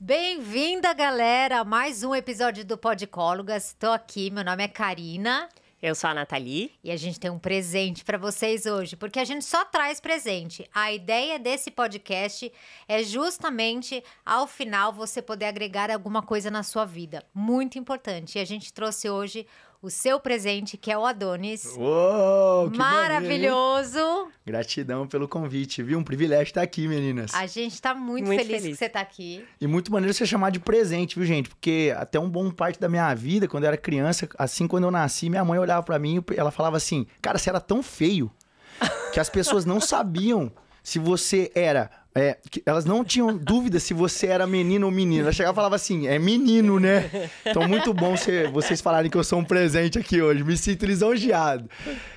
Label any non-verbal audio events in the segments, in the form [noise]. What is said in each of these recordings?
Bem-vinda, galera, a mais um episódio do Podcólogas. Estou aqui, meu nome é Karina. Eu sou a Nathalie. E a gente tem um presente para vocês hoje, porque a gente só traz presente. A ideia desse podcast é justamente, ao final, você poder agregar alguma coisa na sua vida. Muito importante. E a gente trouxe hoje o seu presente, que é o Adonis. Uou, que Maravilhoso! Gratidão pelo convite, viu? Um privilégio estar aqui, meninas. A gente está muito, muito feliz, feliz, que você está aqui. E muito maneiro você chamar de presente, viu, gente? Porque até um bom parte da minha vida, quando eu era criança, assim, quando eu nasci, minha mãe olhava para mim e ela falava assim, cara, você era tão feio que as pessoas não sabiam se você era é, elas não tinham dúvida se você era menino ou menina. Ela chegava e falava assim, é menino, né? Então, muito bom vocês falarem que eu sou um presente aqui hoje. Me sinto lisonjeado.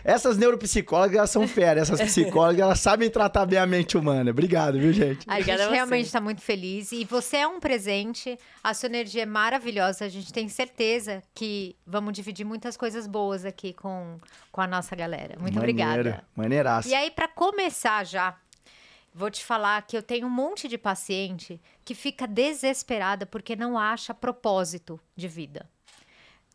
Essas neuropsicólogas, elas são férias. Essas psicólogas, elas sabem tratar bem a mente humana. Obrigado, viu, gente? A gente realmente está muito feliz. E você é um presente. A sua energia é maravilhosa. A gente tem certeza que vamos dividir muitas coisas boas aqui com, com a nossa galera. Muito Maneiro, obrigada. Maneiraço. E aí, para começar já Vou te falar que eu tenho um monte de paciente que fica desesperada porque não acha propósito de vida.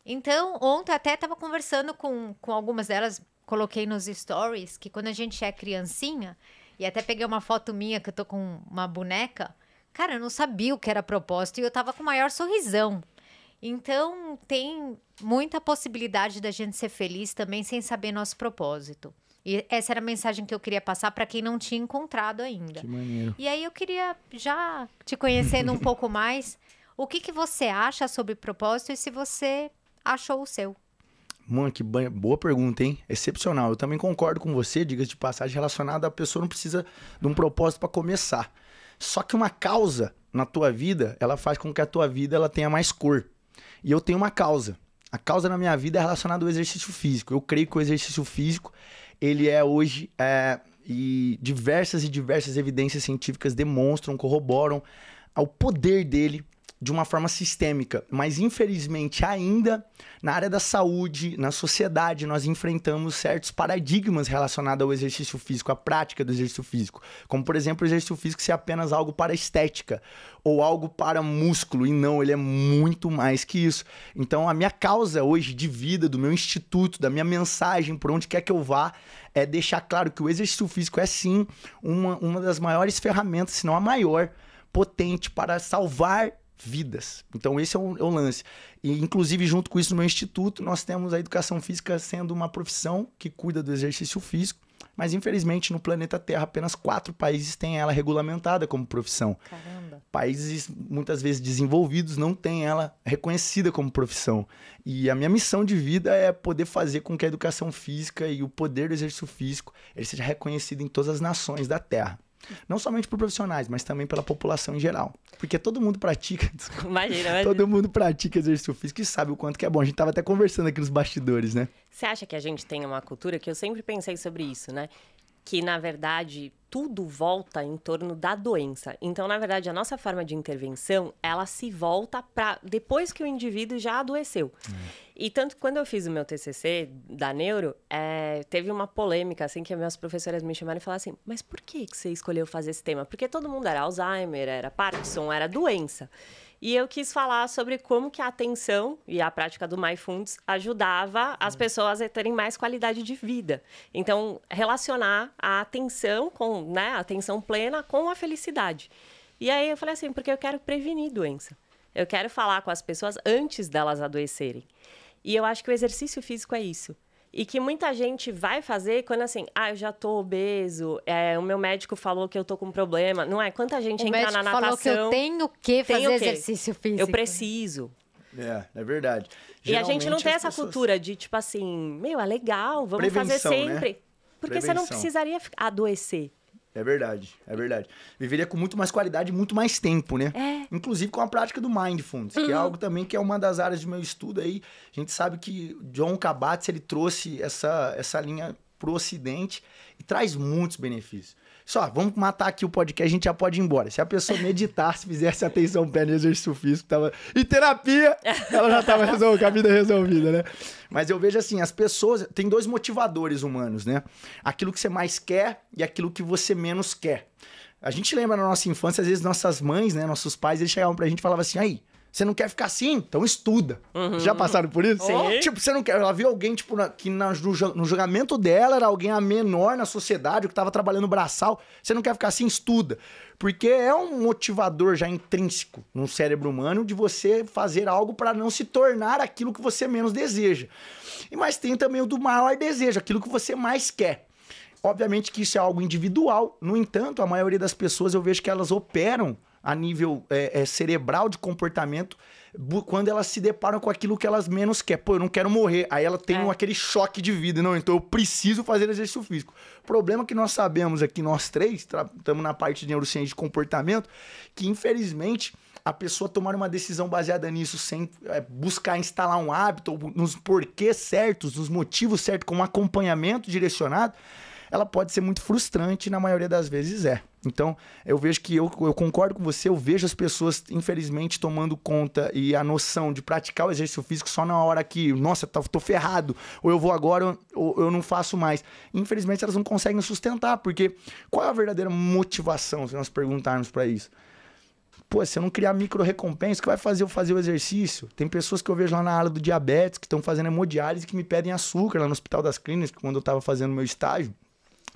Então, ontem até estava conversando com, com algumas delas, coloquei nos stories que quando a gente é criancinha, e até peguei uma foto minha que eu tô com uma boneca, cara, eu não sabia o que era propósito e eu tava com o maior sorrisão. Então, tem muita possibilidade da gente ser feliz também sem saber nosso propósito. E essa era a mensagem que eu queria passar para quem não tinha encontrado ainda. Que maneiro. E aí eu queria, já te conhecendo um [laughs] pouco mais, o que, que você acha sobre propósito e se você achou o seu? Mano, que boa pergunta, hein? Excepcional. Eu também concordo com você, diga de passagem, relacionada a pessoa não precisa de um propósito para começar. Só que uma causa na tua vida, ela faz com que a tua vida ela tenha mais cor. E eu tenho uma causa. A causa na minha vida é relacionada ao exercício físico. Eu creio que o exercício físico ele é hoje. É, e diversas e diversas evidências científicas demonstram, corroboram ao poder dele de uma forma sistêmica. Mas, infelizmente, ainda na área da saúde, na sociedade, nós enfrentamos certos paradigmas relacionados ao exercício físico, à prática do exercício físico. Como, por exemplo, o exercício físico ser apenas algo para estética ou algo para músculo. E não, ele é muito mais que isso. Então, a minha causa hoje de vida, do meu instituto, da minha mensagem, por onde quer que eu vá, é deixar claro que o exercício físico é sim uma, uma das maiores ferramentas, se não a maior, potente para salvar vidas. Então, esse é o, é o, lance. E, inclusive, junto com isso, no meu instituto, nós temos a educação física sendo uma profissão que cuida do exercício físico, mas, infelizmente, no planeta Terra, apenas quatro países têm ela regulamentada como profissão. Caramba. Países, muitas vezes, desenvolvidos não têm ela reconhecida como profissão. E a minha missão de vida é poder fazer com que a educação física e o poder do exercício físico ele seja reconhecido em todas as nações da Terra. Não somente por profissionais, mas também pela população em geral. Porque todo mundo pratica. [laughs] Imagina, imagina. Todo mundo pratica exercício físico e sabe o quanto que é bom. A gente estava até conversando aqui nos bastidores, né? Você acha que a gente tem uma cultura que eu sempre pensei sobre isso, né? que na verdade tudo volta em torno da doença. Então, na verdade, a nossa forma de intervenção, ela se volta para depois que o indivíduo já adoeceu. Uhum. E tanto quando eu fiz o meu TCC da neuro, é, teve uma polêmica, assim, que minhas professoras me chamaram e falaram assim, mas por que você escolheu fazer esse tema? Porque todo mundo era Alzheimer, era Parkinson, era doença. E eu quis falar sobre como que a atenção e a prática do MyFunds ajudava as hum. pessoas a terem mais qualidade de vida. Então, relacionar a atenção com, né, a atenção plena com a felicidade. E aí eu falei assim, porque eu quero prevenir doença. Eu quero falar com as pessoas antes delas adoecerem. E eu acho que o exercício físico é isso. E que muita gente vai fazer quando assim, ah, eu já tô obeso, é, o meu médico falou que eu tô com problema. Não é? Quanta gente o entra na natação. falou que eu tenho que fazer tenho exercício físico. Eu preciso. É, é verdade. E a gente não tem essa pessoas... cultura de tipo assim, meu, é legal, vamos Prevenção, fazer né? sempre. Né? Porque Prevenção. você não precisaria adoecer. É verdade, é verdade. Viveria com muito mais qualidade e muito mais tempo, né? É. Inclusive com a prática do mindfulness, uhum. que é uhum. algo também que é uma das áreas do meu estudo aí. A gente sabe que John kabat ele trouxe essa, essa linha para o Ocidente e traz muitos benefícios. Só, vamos matar aqui o podcast, a gente já pode ir embora. Se a pessoa meditar, se fizesse atenção pé no exercício físico, tava... e terapia, [laughs] ela já estava resolvida, com a vida resolvida, né? Mas eu vejo assim, as pessoas... Tem dois motivadores humanos, né? Aquilo que você mais quer e aquilo que você menos quer. A gente lembra na nossa infância, às vezes nossas mães, né? Nossos pais, eles chegavam pra gente e falavam assim, aí... Você não quer ficar assim? Então estuda. Uhum. Já passaram por isso? Sim. Tipo, você não quer. Ela viu alguém, tipo, na, que na, no julgamento dela era alguém a menor na sociedade, que tava trabalhando braçal. Você não quer ficar assim? Estuda. Porque é um motivador já intrínseco no cérebro humano de você fazer algo para não se tornar aquilo que você menos deseja. E mas tem também o do maior desejo, aquilo que você mais quer. Obviamente que isso é algo individual. No entanto, a maioria das pessoas eu vejo que elas operam a nível é, é, cerebral de comportamento quando elas se deparam com aquilo que elas menos querem. Pô, eu não quero morrer. Aí ela tem é. um, aquele choque de vida. Não, então eu preciso fazer exercício físico. Problema que nós sabemos aqui, nós três, estamos na parte de neurociência de comportamento, que infelizmente a pessoa tomar uma decisão baseada nisso, sem é, buscar instalar um hábito, nos porquês certos, nos motivos certos, com um acompanhamento direcionado, ela pode ser muito frustrante e na maioria das vezes é. Então, eu vejo que eu, eu concordo com você, eu vejo as pessoas, infelizmente, tomando conta e a noção de praticar o exercício físico só na hora que, nossa, tá, tô ferrado, ou eu vou agora, ou eu não faço mais. Infelizmente, elas não conseguem sustentar, porque qual é a verdadeira motivação, se nós perguntarmos para isso? Pô, se eu não criar micro recompensa, que vai fazer eu fazer o exercício? Tem pessoas que eu vejo lá na área do diabetes que estão fazendo hemodiálise que me pedem açúcar lá no Hospital das Clínicas, quando eu estava fazendo meu estágio.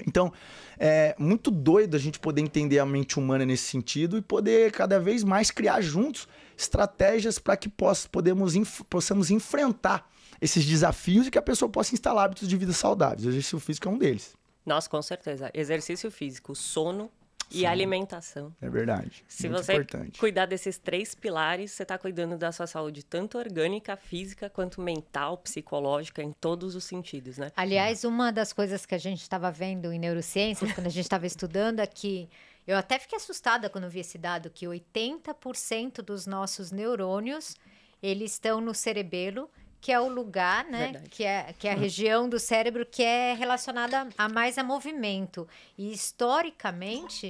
Então, é muito doido a gente poder entender a mente humana nesse sentido e poder cada vez mais criar juntos estratégias para que poss podemos possamos enfrentar esses desafios e que a pessoa possa instalar hábitos de vida saudáveis. O exercício físico é um deles. Nossa, com certeza. Exercício físico, sono e Sim. alimentação. É verdade. Se Muito você importante. cuidar desses três pilares, você está cuidando da sua saúde, tanto orgânica, física, quanto mental, psicológica, em todos os sentidos, né? Aliás, uma das coisas que a gente estava vendo em neurociência quando a gente estava estudando, é que eu até fiquei assustada quando vi esse dado, que 80% dos nossos neurônios, eles estão no cerebelo, que é o lugar, né? Que é, que é a uhum. região do cérebro que é relacionada a mais a movimento. E historicamente,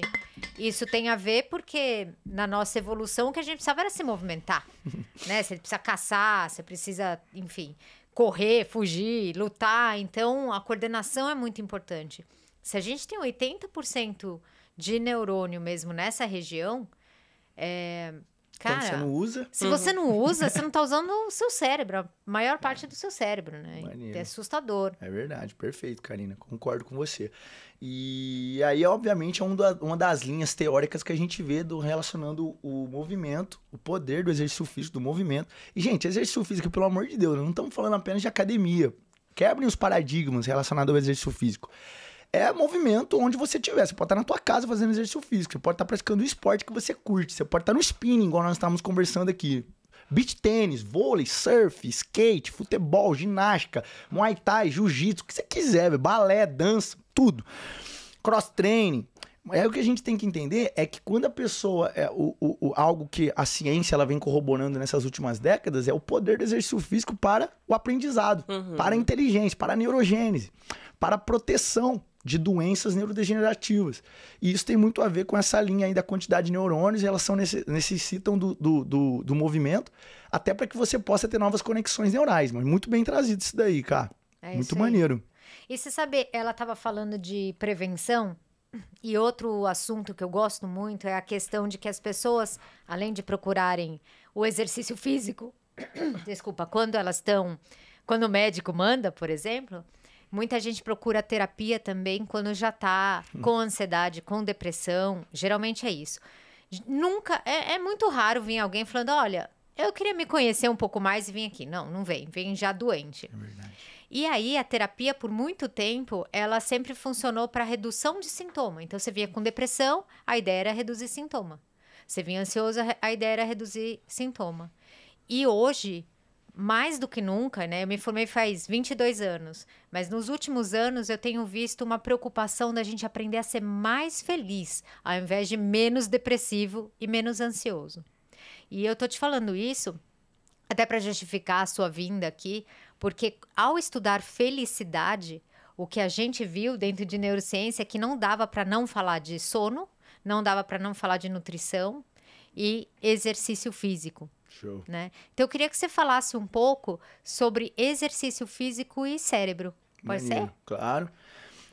isso tem a ver porque na nossa evolução o que a gente precisava era se movimentar. [laughs] né? Você precisa caçar, você precisa, enfim, correr, fugir, lutar. Então a coordenação é muito importante. Se a gente tem 80% de neurônio mesmo nessa região, é, então Cara, Quando você não usa. Se você não uhum. usa, você não está [laughs] usando o seu cérebro, a maior parte do seu cérebro, né? É Maneiro. É assustador. É verdade, perfeito, Karina. Concordo com você. E aí, obviamente, é uma das linhas teóricas que a gente vê do, relacionando o movimento, o poder do exercício físico, do movimento. E, gente, exercício físico, pelo amor de Deus, não estamos falando apenas de academia. Quebrem os paradigmas relacionados ao exercício físico é movimento onde você estiver. Você pode estar na tua casa fazendo exercício físico, você pode estar praticando o esporte que você curte, você pode estar no spinning, igual nós estávamos conversando aqui. Beach tênis, vôlei, surf, skate, futebol, ginástica, muay thai, jiu-jitsu, o que você quiser, véio. balé, dança, tudo. Cross training. É o que a gente tem que entender é que quando a pessoa é o, o, o, algo que a ciência ela vem corroborando nessas últimas décadas é o poder do exercício físico para o aprendizado, uhum. para a inteligência, para a neurogênese, para a proteção de doenças neurodegenerativas. E isso tem muito a ver com essa linha aí da quantidade de neurônios, elas são, necessitam do, do, do, do movimento, até para que você possa ter novas conexões neurais. Mas muito bem trazido isso daí, cara. É muito maneiro. E você sabe, ela estava falando de prevenção, e outro assunto que eu gosto muito é a questão de que as pessoas, além de procurarem o exercício físico, [coughs] desculpa, quando elas estão. Quando o médico manda, por exemplo, Muita gente procura terapia também quando já está com ansiedade, com depressão. Geralmente é isso. Nunca, é, é muito raro vir alguém falando: olha, eu queria me conhecer um pouco mais e vim aqui. Não, não vem, vem já doente. É verdade. E aí a terapia por muito tempo, ela sempre funcionou para redução de sintoma. Então você vinha com depressão, a ideia era reduzir sintoma. Você vinha ansioso, a ideia era reduzir sintoma. E hoje mais do que nunca, né? Eu me formei faz 22 anos, mas nos últimos anos eu tenho visto uma preocupação da gente aprender a ser mais feliz, ao invés de menos depressivo e menos ansioso. E eu tô te falando isso até para justificar a sua vinda aqui, porque ao estudar felicidade, o que a gente viu dentro de neurociência é que não dava para não falar de sono, não dava para não falar de nutrição, e exercício físico. Show. Né? Então eu queria que você falasse um pouco sobre exercício físico e cérebro. Pode hum, ser? Claro.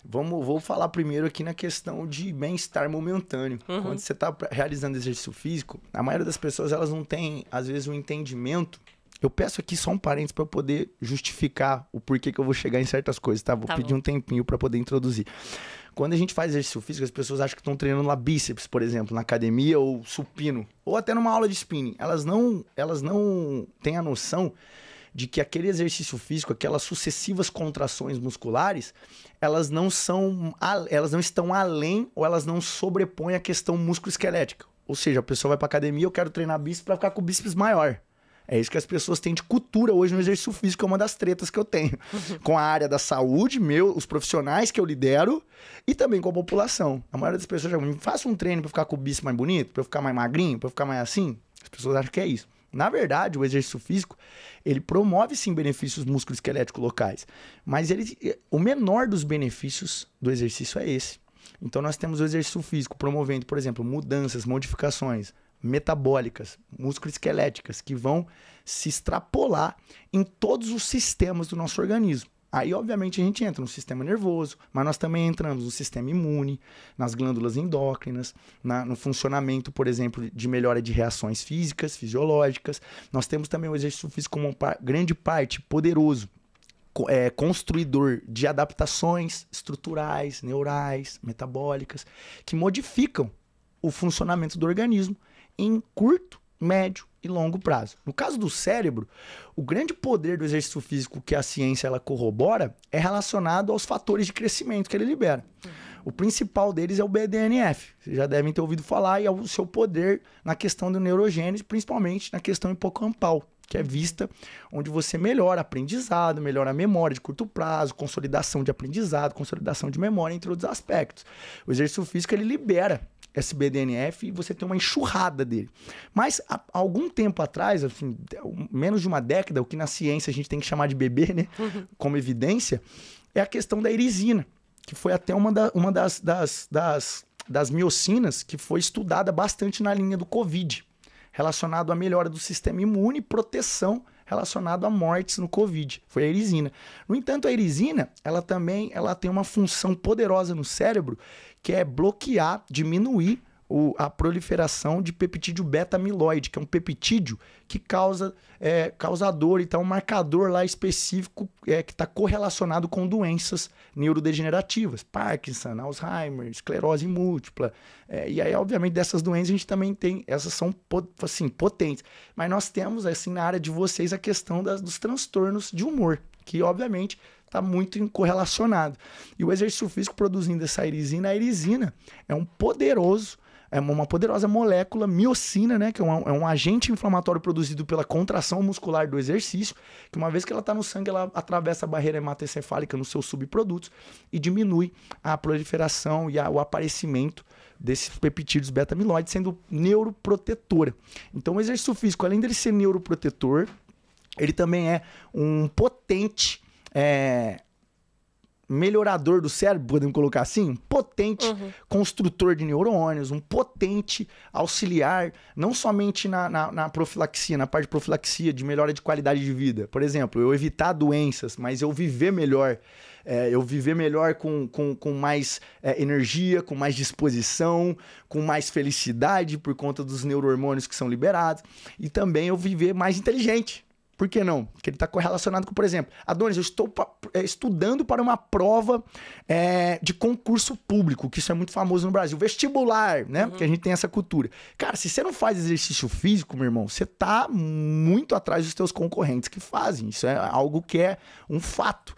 Vamos, vou falar primeiro aqui na questão de bem-estar momentâneo. Uhum. Quando você está realizando exercício físico, a maioria das pessoas elas não tem, às vezes, um entendimento. Eu peço aqui só um parênteses para poder justificar o porquê que eu vou chegar em certas coisas, tá? Vou tá pedir bom. um tempinho para poder introduzir. Quando a gente faz exercício físico, as pessoas acham que estão treinando lá bíceps, por exemplo, na academia ou supino, ou até numa aula de spinning. Elas não, elas não têm a noção de que aquele exercício físico, aquelas sucessivas contrações musculares, elas não são, elas não estão além ou elas não sobrepõem a questão músculo-esquelética. Ou seja, a pessoa vai para academia, eu quero treinar bíceps para ficar com o bíceps maior. É isso que as pessoas têm de cultura hoje no exercício físico, é uma das tretas que eu tenho. Uhum. com a área da saúde, meu, os profissionais que eu lidero e também com a população. A maioria das pessoas já me faça um treino para ficar com o bíceps mais bonito, para eu ficar mais magrinho, para eu ficar mais assim. As pessoas acham que é isso. Na verdade, o exercício físico, ele promove sim benefícios musculoesqueléticos locais, mas ele, eh, o menor dos benefícios do exercício é esse. Então nós temos o exercício físico promovendo, por exemplo, mudanças, modificações, metabólicas, músculo-esqueléticas, que vão se extrapolar em todos os sistemas do nosso organismo. Aí, obviamente, a gente entra no sistema nervoso, mas nós também entramos no sistema imune, nas glândulas endócrinas, na, no funcionamento, por exemplo, de melhora de reações físicas, fisiológicas. Nós temos também o exercício físico como uma grande parte poderoso é, construidor de adaptações estruturais, neurais, metabólicas, que modificam o funcionamento do organismo em curto, médio e longo prazo. No caso do cérebro, o grande poder do exercício físico que a ciência ela corrobora é relacionado aos fatores de crescimento que ele libera. O principal deles é o BDNF. Vocês já devem ter ouvido falar e é o seu poder na questão do neurogênese, principalmente na questão hipocampal, que é vista onde você melhora aprendizado, melhora a memória de curto prazo, consolidação de aprendizado, consolidação de memória, entre outros aspectos. O exercício físico ele libera SBDNF e você tem uma enxurrada dele. Mas há algum tempo atrás, assim, menos de uma década, o que na ciência a gente tem que chamar de bebê, né? [laughs] Como evidência, é a questão da irisina, que foi até uma, da, uma das, das, das, das miocinas que foi estudada bastante na linha do Covid, relacionado à melhora do sistema imune e proteção relacionado a mortes no Covid. Foi a irisina. No entanto, a irisina, ela também ela tem uma função poderosa no cérebro que é bloquear, diminuir o, a proliferação de peptídeo beta-amiloide, que é um peptídeo que causa, é, causa dor, então um marcador lá específico é, que está correlacionado com doenças neurodegenerativas, Parkinson, Alzheimer, esclerose múltipla. É, e aí, obviamente, dessas doenças a gente também tem, essas são assim, potentes. Mas nós temos, assim, na área de vocês a questão das, dos transtornos de humor, que obviamente está muito correlacionado. E o exercício físico produzindo essa irisina, a irisina é um poderoso é uma poderosa molécula miocina, né? Que é um, é um, agente inflamatório produzido pela contração muscular do exercício, que uma vez que ela está no sangue, ela atravessa a barreira hematoencefálica nos seus subprodutos e diminui a proliferação e a, o aparecimento desses peptídeos beta-amiloide, sendo neuroprotetora. Então, o exercício físico, além de ser neuroprotetor, ele também é um potente é, melhorador do cérebro, podemos colocar assim, um potente uhum. construtor de neurônios, um potente auxiliar, não somente na, na, na, profilaxia, na parte de profilaxia, de melhora de qualidade de vida. Por exemplo, eu evitar doenças, mas eu viver melhor. É, eu viver melhor com, com, com mais é, energia, com mais disposição, com mais felicidade por conta dos neurohormônios que são liberados. E também eu viver mais inteligente por que não? Porque ele está correlacionado com, por exemplo, Adonis, eu estou é, estudando para uma prova é, de concurso público, que isso é muito famoso no Brasil, vestibular, né? Uhum. Que a gente tem essa cultura. Cara, se você não faz exercício físico, meu irmão, você está muito atrás dos seus concorrentes que fazem. Isso é algo que é um fato.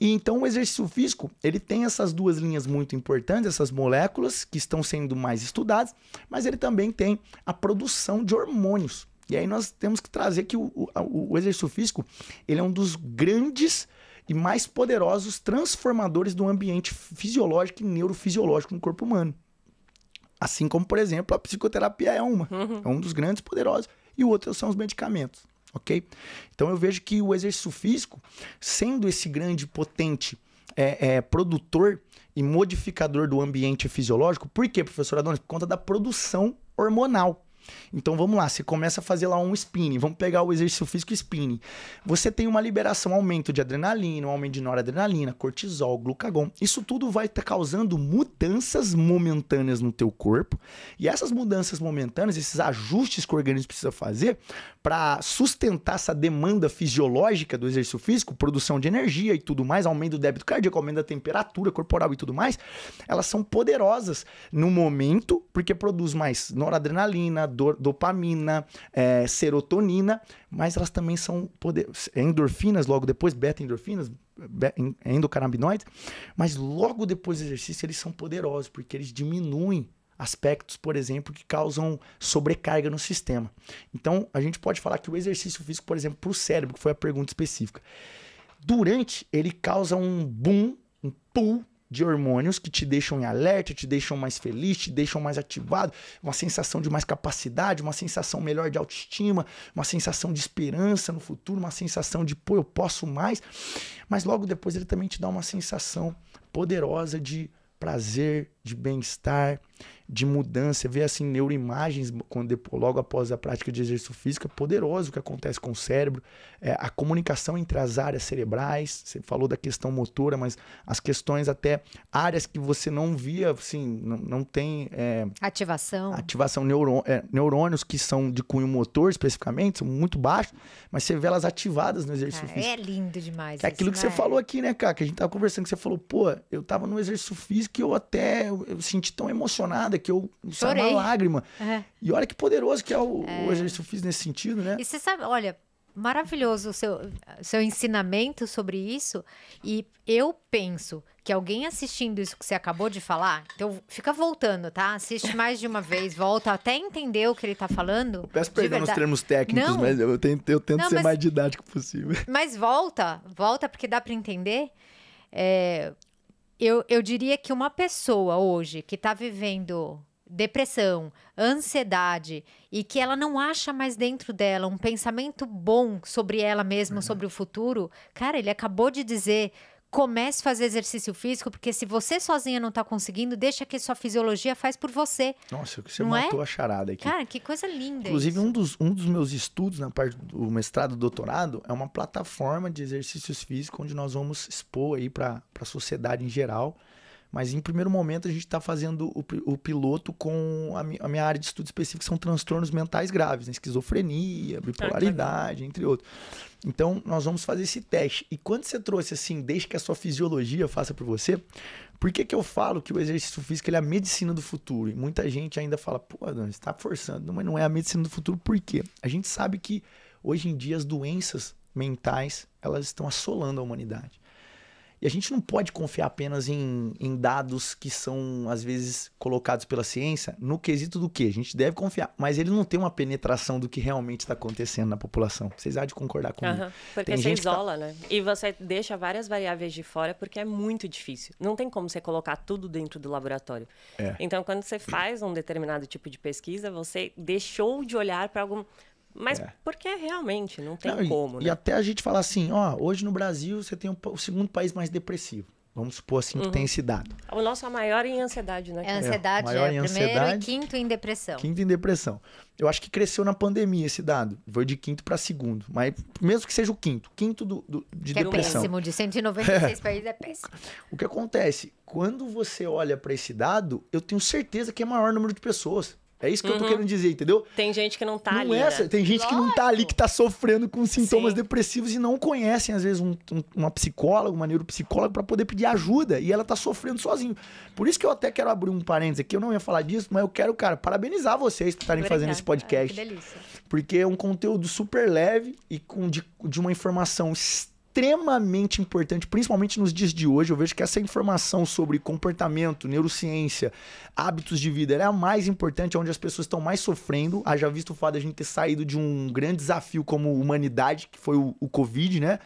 E então o exercício físico, ele tem essas duas linhas muito importantes, essas moléculas que estão sendo mais estudadas, mas ele também tem a produção de hormônios. E aí nós temos que trazer que o, o, o exercício físico ele é um dos grandes e mais poderosos transformadores do ambiente fisiológico e neurofisiológico no corpo humano. Assim como, por exemplo, a psicoterapia é uma. Uhum. É um dos grandes poderosos. E o outro são os medicamentos, ok? Então eu vejo que o exercício físico, sendo esse grande potente é, é, produtor e modificador do ambiente fisiológico, por quê, professora Adonis? Por conta da produção hormonal. Então vamos lá, você começa a fazer lá um spinning, vamos pegar o exercício físico spinning. Você tem uma liberação, um aumento de adrenalina, um aumento de noradrenalina, cortisol, glucagon. Isso tudo vai estar tá causando mudanças momentâneas no teu corpo. E essas mudanças momentâneas, esses ajustes que o organismo precisa fazer para sustentar essa demanda fisiológica do exercício físico, produção de energia e tudo mais, aumento do débito cardíaco, aumento da temperatura corporal e tudo mais, elas são poderosas no momento, porque produz mais noradrenalina, dopamina, é, serotonina, mas elas também são poder, endorfinas, logo depois, beta-endorfinas, endocannabinoides, mas logo depois do exercício eles são poderosos, porque eles diminuem aspectos, por exemplo, que causam sobrecarga no sistema. Então, a gente pode falar que o exercício físico, por exemplo, para o cérebro, que foi a pergunta específica, durante ele causa um boom, um pull de hormônios que te deixam em alerta, te deixam mais feliz, te deixam mais ativado, uma sensação de mais capacidade, uma sensação melhor de autoestima, uma sensação de esperança no futuro, uma sensação de pô, eu posso mais. Mas logo depois ele também te dá uma sensação poderosa de prazer, de bem-estar, de mudança, ver assim neuroimagens quando, logo após a prática de exercício físico, é poderoso o que acontece com o cérebro, é, a comunicação entre as áreas cerebrais, você falou da questão motora, mas as questões até áreas que você não via, assim, não, não tem... É, ativação. Ativação, neurô, é, neurônios que são de cunho motor especificamente, são muito baixos, mas você vê elas ativadas no exercício cara, físico. É lindo demais. É aquilo que você né? falou aqui, né, cara, que a gente tava conversando, que você falou, pô, eu tava no exercício físico e eu até eu, eu senti tão emocionado que eu saí uma lágrima. É. E olha que poderoso que é o, é. o que eu fiz nesse sentido, né? E você sabe, olha, maravilhoso o seu, seu ensinamento sobre isso. E eu penso que alguém assistindo isso que você acabou de falar, então fica voltando, tá? Assiste mais de uma vez, volta até entender o que ele tá falando. Eu peço perdão nos termos técnicos, Não. mas eu tento, eu tento Não, ser mas, mais didático possível. Mas volta, volta porque dá para entender. É, eu, eu diria que uma pessoa hoje que está vivendo depressão, ansiedade e que ela não acha mais dentro dela um pensamento bom sobre ela mesma, uhum. sobre o futuro, cara, ele acabou de dizer comece a fazer exercício físico, porque se você sozinha não está conseguindo, deixa que sua fisiologia faz por você. Nossa, você não é? matou é? a charada aqui. Cara, que coisa linda. Inclusive, isso. Um, dos, um dos meus estudos na parte do mestrado e doutorado é uma plataforma de exercícios físicos onde nós vamos expor aí para a sociedade em geral mas em primeiro momento a gente está fazendo o, o, piloto com a, a, minha área de estudo específica, que são transtornos mentais graves, né? esquizofrenia, bipolaridade, ah, entre outros. Então nós vamos fazer esse teste. E quando você trouxe assim, desde que a sua fisiologia faça por você, por que, que eu falo que o exercício físico é a medicina do futuro? E muita gente ainda fala, pô, Adão, você está forçando, não, mas não é a medicina do futuro, por quê? A gente sabe que hoje em dia as doenças mentais elas estão assolando a humanidade. E a gente não pode confiar apenas em, em dados que são, às vezes, colocados pela ciência no quesito do que? A gente deve confiar, mas ele não tem uma penetração do que realmente está acontecendo na população. Vocês há de concordar comigo. Uhum, porque tem você tá isola, tá... né? E você deixa várias variáveis de fora porque é muito difícil. Não tem como você colocar tudo dentro do laboratório. É. Então, quando você faz um determinado tipo de pesquisa, você deixou de olhar para algum mas é. porque realmente não tem não, como, e, né? E até a gente falar assim, ó, hoje no Brasil você tem o segundo país mais depressivo. Vamos supor assim uhum. que tem esse dado. O nosso é maior em ansiedade, né? É ansiedade, é, maior é, em primeiro e quinto em depressão. Quinto em depressão. Eu acho que cresceu na pandemia esse dado. Foi de quinto para segundo. Mas mesmo que seja o quinto, quinto do, do de que é depressão. É péssimo, de 196 é. países é péssimo. O que acontece? Quando você olha para esse dado, eu tenho certeza que é maior número de pessoas. É isso que uhum. eu tô uhum. querendo dizer, entendeu? Tem gente que não tá não ali. É, né? Tem gente Lógico. que não tá ali, que tá sofrendo com sintomas Sim. depressivos e não conhecem, às vezes, um, um, uma psicóloga, uma neuropsicóloga, para poder pedir ajuda. E ela tá sofrendo sozinho. Por isso que eu até quero abrir um parênteses aqui, eu não ia falar disso, mas eu quero, cara, parabenizar vocês por estarem fazendo esse é, podcast. que delícia. Porque é um conteúdo super leve e com de, de uma informação extremamente extremamente importante, principalmente nos dias de hoje. Eu vejo que essa informação sobre comportamento, neurociência, hábitos de vida, é a mais importante, é onde as pessoas estão mais sofrendo. Haja visto o fato de a gente ter saído de um grande desafio como humanidade, que foi o, o Covid, né?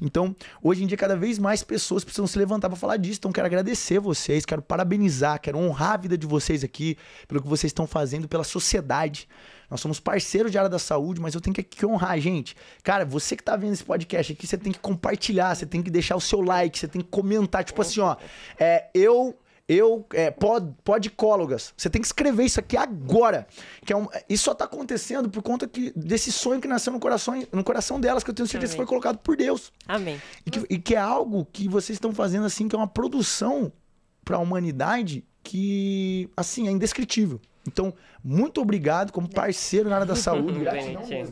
Então, hoje em dia, cada vez mais pessoas precisam se levantar para falar disso. Então, quero agradecer vocês, quero parabenizar, quero honrar a vida de vocês aqui, pelo que vocês estão fazendo pela sociedade. Nós somos parceiros de área da saúde, mas eu tenho que honrar a gente. Cara, você que tá vendo esse podcast aqui, você tem que compartilhar, você tem que deixar o seu like, você tem que comentar. Tipo assim, ó, é, eu eu, é, pod, podicólogas, você tem que escrever isso aqui agora. Que é um, isso só está acontecendo por conta que, desse sonho que nasceu no coração, no coração delas, que eu tenho certeza que foi colocado por Deus. Amém. E que, e que é algo que vocês estão fazendo, assim, que é uma produção para a humanidade que, assim, é indescritível. Então, muito obrigado como é. parceiro na área da [laughs] saúde. Gratidão, é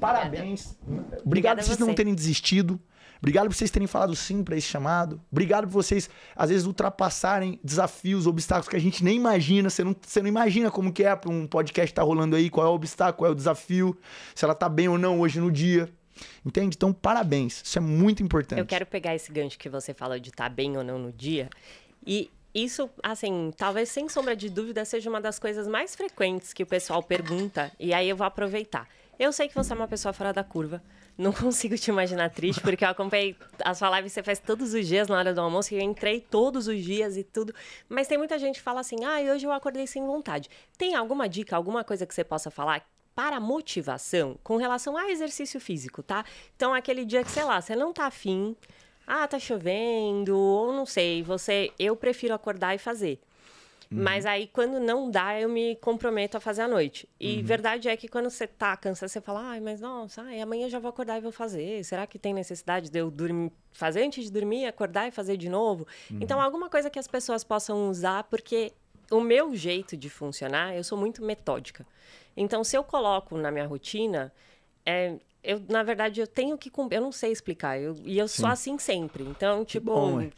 Parabéns. Obrigada. Obrigado por vocês você. não terem desistido. Obrigado por vocês terem falado sim para esse chamado. Obrigado por vocês, às vezes, ultrapassarem desafios, obstáculos que a gente nem imagina. Você não, você não imagina como que é para um podcast estar tá rolando aí, qual é o obstáculo, qual é o desafio, se ela tá bem ou não hoje no dia. Entende? Então, parabéns. Isso é muito importante. Eu quero pegar esse gancho que você fala de estar tá bem ou não no dia e isso, assim, talvez sem sombra de dúvida seja uma das coisas mais frequentes que o pessoal pergunta, e aí eu vou aproveitar. Eu sei que você é uma pessoa fora da curva. Não [laughs] consigo te imaginar triste, porque eu acompanhei a sua live, você faz todos os dias na hora do almoço, e eu entrei todos os dias e tudo. Mas tem muita gente que fala assim: ah, hoje eu acordei sem vontade. Tem alguma dica, alguma coisa que você possa falar para motivação com relação a exercício físico, tá? Então, aquele dia que, sei lá, você não tá afim, ah, tá chovendo, ou não sei, você, eu prefiro acordar e fazer. Uhum. Mas aí, quando não dá, eu me comprometo a fazer à noite. E uhum. verdade é que quando você tá cansado, você fala, ai, mas nossa, ai, amanhã já vou acordar e vou fazer. Será que tem necessidade de eu dormir, fazer antes de dormir, acordar e fazer de novo? Uhum. Então, alguma coisa que as pessoas possam usar, porque o meu jeito de funcionar, eu sou muito metódica. Então, se eu coloco na minha rotina, é, eu, na verdade, eu tenho que. Eu não sei explicar. Eu, e eu sou assim sempre. Então, tipo. Bom, é.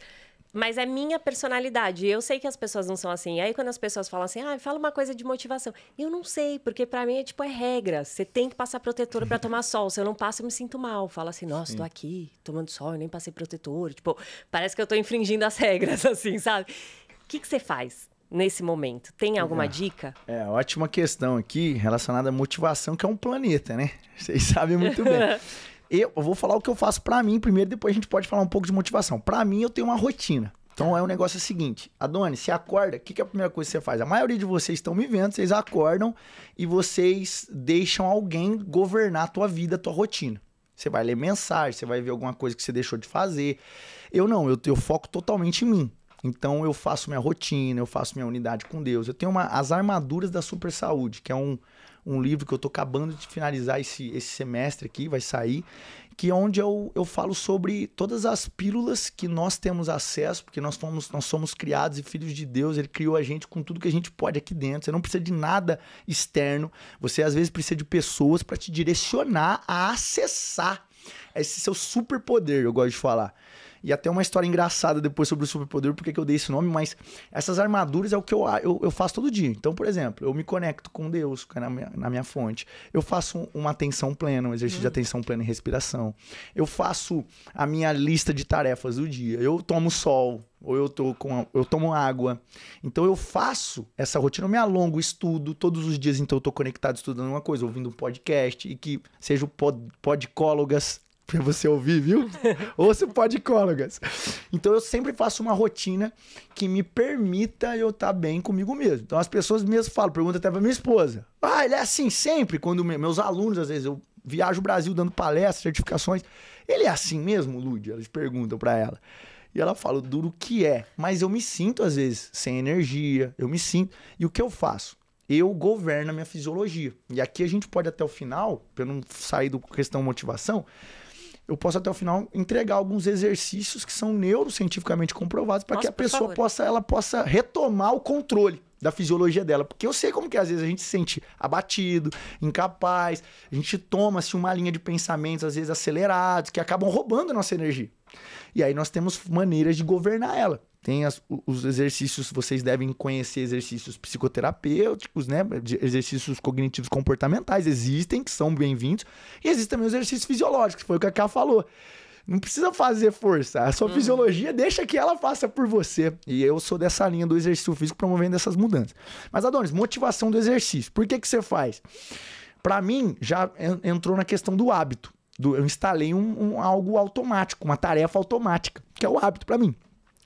Mas é minha personalidade. Eu sei que as pessoas não são assim. Aí quando as pessoas falam assim, ah, fala uma coisa de motivação. Eu não sei, porque para mim é tipo, é regra. Você tem que passar protetor para tomar [laughs] sol. Se eu não passo, eu me sinto mal. Fala assim, nossa, Sim. tô aqui tomando sol, eu nem passei protetor. Tipo, parece que eu tô infringindo as [laughs] regras, assim, sabe? O que, que você faz? nesse momento? Tem alguma é. dica? É, ótima questão aqui relacionada à motivação, que é um planeta, né? [laughs] Vocês sabem muito bem. [laughs] eu vou falar o que eu faço para mim primeiro, depois a gente pode falar um pouco de motivação. Para mim, eu tenho uma rotina. Então é um negócio seguinte, Adone, você acorda, o que, que, é a primeira coisa que você faz? A maioria de vocês estão me vendo, vocês acordam e vocês deixam alguém governar a tua vida, a tua rotina. Você vai ler mensagem, você vai ver alguma coisa que você deixou de fazer. Eu não, eu, eu foco totalmente em mim. Então eu faço minha rotina, eu faço minha unidade com Deus. Eu tenho uma, As Armaduras da Super Saúde, que é um, um livro que eu estou acabando de finalizar esse, esse semestre aqui, vai sair, que é onde eu, eu falo sobre todas as pílulas que nós temos acesso, porque nós, fomos, nós somos criados e filhos de Deus, Ele criou a gente com tudo que a gente pode aqui dentro. Você não precisa de nada externo, você às vezes precisa de pessoas para te direcionar a acessar esse seu superpoder, eu gosto de falar. E até uma história engraçada depois sobre o superpoder, porque que eu dei esse nome, mas essas armaduras é o que eu, eu, eu faço todo dia. Então, por exemplo, eu me conecto com Deus é na minha, na minha fonte. Eu faço uma atenção plena, um exercício de uhum. atenção plena e respiração. Eu faço a minha lista de tarefas do dia. Eu tomo sol, ou eu, tô com, eu tomo água. Então eu faço essa rotina, eu me alongo, estudo todos os dias, então eu tô conectado estudando uma coisa, ouvindo um podcast e que seja o pod, podcólogas para você ouvir, viu? [laughs] Ouça o Podcólogas. Então eu sempre faço uma rotina que me permita eu estar tá bem comigo mesmo. Então as pessoas mesmo falam, pergunta até para minha esposa. Ah, ele é assim sempre, quando meus alunos, às vezes eu viajo o Brasil dando palestras, certificações. Ele é assim mesmo, Lud? Elas perguntam para ela. E ela fala, duro que é. Mas eu me sinto, às vezes, sem energia, eu me sinto. E o que eu faço? eu governo a minha fisiologia. E aqui a gente pode até o final, eu não sair do questão motivação, eu posso até o final entregar alguns exercícios que são neurocientificamente comprovados para que a pessoa favor. possa ela possa retomar o controle da fisiologia dela, porque eu sei como que às vezes a gente se sente abatido, incapaz, a gente toma assim uma linha de pensamentos às vezes acelerados que acabam roubando a nossa energia. E aí nós temos maneiras de governar ela. Tem as, os exercícios, vocês devem conhecer exercícios psicoterapêuticos, né? De exercícios cognitivos comportamentais existem, que são bem-vindos. E existem também os exercícios fisiológicos, foi o que a Ká falou. Não precisa fazer força. A sua uhum. fisiologia deixa que ela faça por você. E eu sou dessa linha do exercício físico promovendo essas mudanças. Mas, Adonis, motivação do exercício. Por que, que você faz? Para mim, já entrou na questão do hábito. Do, eu instalei um, um, algo automático, uma tarefa automática, que é o hábito para mim.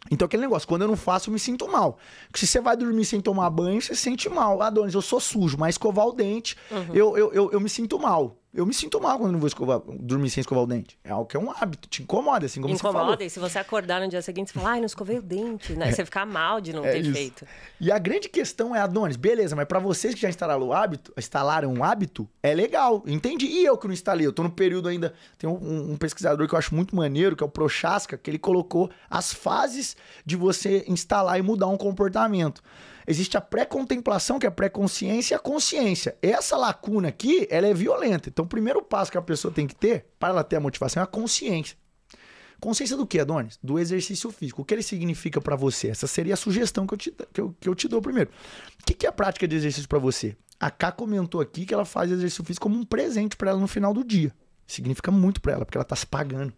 Então, aquele negócio, quando eu não faço, eu me sinto mal. Porque se você vai dormir sem tomar banho, você se sente mal. Ah, eu sou sujo, mas escovar o dente, uhum. eu, eu, eu, eu, me sinto mal. Eu me sinto mal quando não vou escovar, dormir sem escovar o dente. É algo que é um hábito, te incomoda, assim como incomoda, você Incomoda, e se você acordar no dia seguinte, você fala, ai, não escovei o dente, né? É. você ficar mal de não é ter isso. feito. E a grande questão é, Adonis, beleza, mas para vocês que já instalaram o hábito, instalaram um hábito, é legal, entendi. E eu que não instalei, eu tô no período ainda, tem um, um pesquisador que eu acho muito maneiro, que é o Prochaska, que ele colocou as fases de você instalar e mudar um comportamento existe a pré-contemplação, que é a pré-consciência, e a consciência. Essa lacuna aqui, ela é violenta. Então, o primeiro passo que a pessoa tem que ter, para ela ter a motivação, é a consciência. Consciência do que, Adonis? Do exercício físico. O que ele significa para você? Essa seria a sugestão que eu te, que eu, que eu te dou primeiro. O que, que é a prática de exercício para você? A Ká comentou aqui que ela faz exercício físico como um presente para ela no final do dia. Significa muito para ela, porque ela tá se pagando.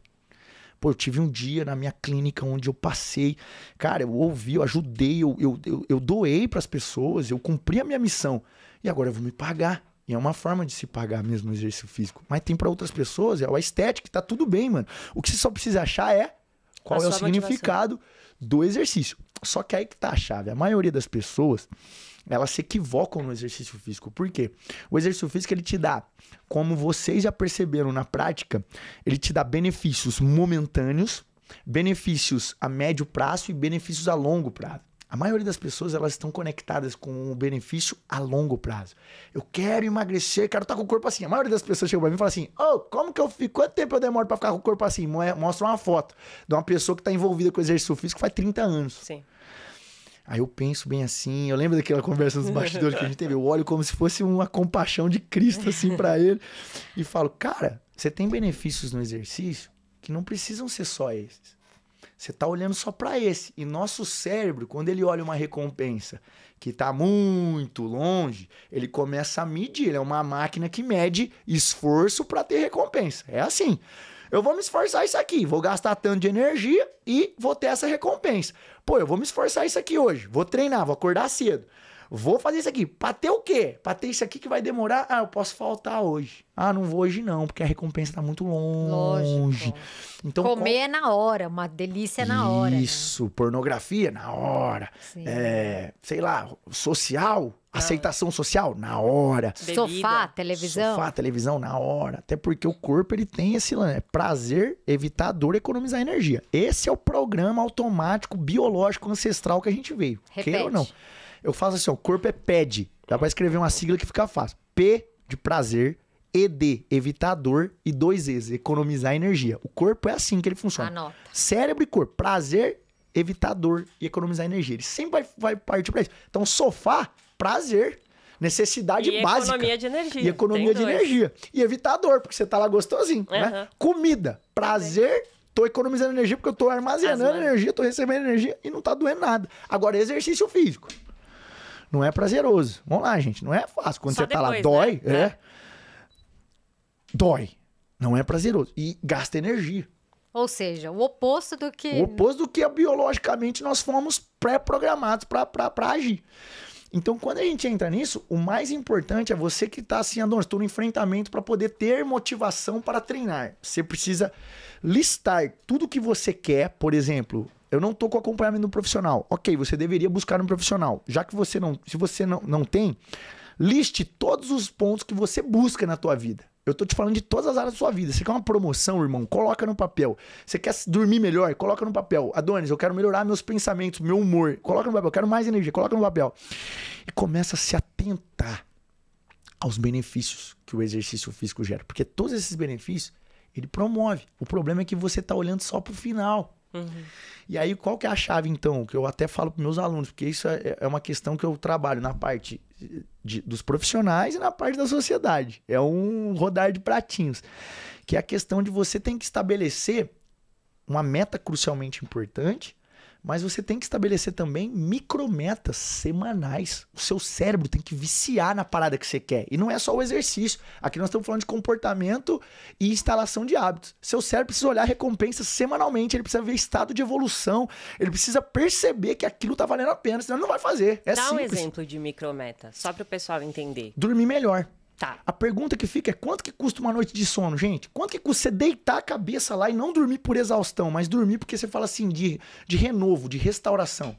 Pô, eu tive um dia na minha clínica onde eu passei, cara, eu ouvi, eu ajudei, eu, eu, eu, eu doei para as pessoas, eu cumpri a minha missão. E agora eu vou me pagar. E é uma forma de se pagar mesmo no exercício físico. Mas tem para outras pessoas, é o estético, tá tudo bem, mano. O que você só precisa achar é qual a é o significado motivação. do exercício. Só que aí que tá a chave. A maioria das pessoas, elas se equivocam no exercício físico. Por quê? O exercício físico ele te dá, como vocês já perceberam na prática, ele te dá benefícios momentâneos, benefícios a médio prazo e benefícios a longo prazo. A maioria das pessoas elas estão conectadas com o benefício a longo prazo. Eu quero emagrecer, quero estar tá com o corpo assim. A maioria das pessoas chega para mim e fala assim: oh, como que eu fico? Quanto tempo eu demoro para ficar com o corpo assim? Mostra uma foto de uma pessoa que está envolvida com exercício físico faz 30 anos. Sim. Aí eu penso bem assim, eu lembro daquela [laughs] conversa nos bastidores que a gente teve, eu olho como se fosse uma compaixão de Cristo assim para [laughs] ele e falo: "Cara, você tem benefícios no exercício que não precisam ser só esses. Você tá olhando só para esse. E nosso cérebro, quando ele olha uma recompensa que tá muito longe, ele começa a medir, ele é uma máquina que mede esforço para ter recompensa. É assim eu vou me esforçar isso aqui, vou gastar tanto de energia e vou ter essa recompensa. Pô, eu vou me esforçar isso aqui hoje, vou treinar, vou acordar cedo. Vou fazer isso aqui. Pra ter o quê? Pra ter isso aqui que vai demorar. Ah, eu posso faltar hoje. Ah, não vou hoje não, porque a recompensa tá muito longe. Então, Comer com... é na hora, uma delícia é na né? isso, hora. Isso, né? pornografia é na hora. É, sei lá, social ah. Aceitação social? Na hora. Sofá, televisão? Sofá, televisão, na hora. Até porque o corpo, ele tem esse lance. Né? prazer, evitar dor, economizar energia. Esse é o programa automático, biológico, ancestral que a gente veio. quer ou não. Eu faço assim, ó, o corpo é PED. Dá pra escrever uma sigla que fica fácil. P de prazer, ED, evitar dor, e dois E's, economizar energia. O corpo é assim que ele funciona. Anota. Cérebro e corpo, prazer, evitar dor e economizar energia. Ele sempre vai, vai partir pra isso. Então, sofá prazer. Necessidade e básica. economia de energia. E economia de energia. E evitar dor, porque você tá lá gostosinho, uhum. né? Comida, prazer, tô economizando energia porque eu tô armazenando Asma. energia, tô recebendo energia e não tá doendo nada. Agora, exercício físico. Não é prazeroso. Vamos lá, gente. Não é fácil. Quando Só você depois, tá lá, né? dói, né? é. Dói. Não é prazeroso. E gasta energia. Ou seja, o oposto do que. O oposto do que é biologicamente nós fomos pré-programados para agir. Então, quando a gente entra nisso, o mais importante é você que está assim, Adonis, estou no enfrentamento para poder ter motivação para treinar. Você precisa listar tudo que você quer, por exemplo, eu não estou com acompanhamento profissional. Ok, você deveria buscar um profissional. Já que você não, se você não, não tem, liste todos os pontos que você busca na tua vida. Eu tô te falando de todas as áreas da sua vida. Você quer uma promoção, irmão? Coloca no papel. Você quer dormir melhor? Coloca no papel. Adonis, eu quero melhorar meus pensamentos, meu humor. Coloca no papel. Eu quero mais energia. Coloca no papel. E começa a se atentar aos benefícios que o exercício físico gera. Porque todos esses benefícios, ele promove. O problema é que você tá olhando só pro final. Uhum. E aí, qual que é a chave, então? Que eu até falo para meus alunos, porque isso é, é uma questão que eu trabalho na parte de, dos profissionais e na parte da sociedade. É um rodar de pratinhos. Que é a questão de você tem que estabelecer uma meta crucialmente importante mas você tem que estabelecer também micrometas semanais. O seu cérebro tem que viciar na parada que você quer. E não é só o exercício. Aqui nós estamos falando de comportamento e instalação de hábitos. Seu cérebro precisa olhar recompensas semanalmente, ele precisa ver estado de evolução, ele precisa perceber que aquilo está valendo a pena, senão ele não vai fazer. É Dá simples. um exemplo de micrometa, só para o pessoal entender. Dormir melhor. Tá. A pergunta que fica é quanto que custa uma noite de sono, gente? Quanto que custa você deitar a cabeça lá e não dormir por exaustão, mas dormir porque você fala assim de, de renovo, de restauração?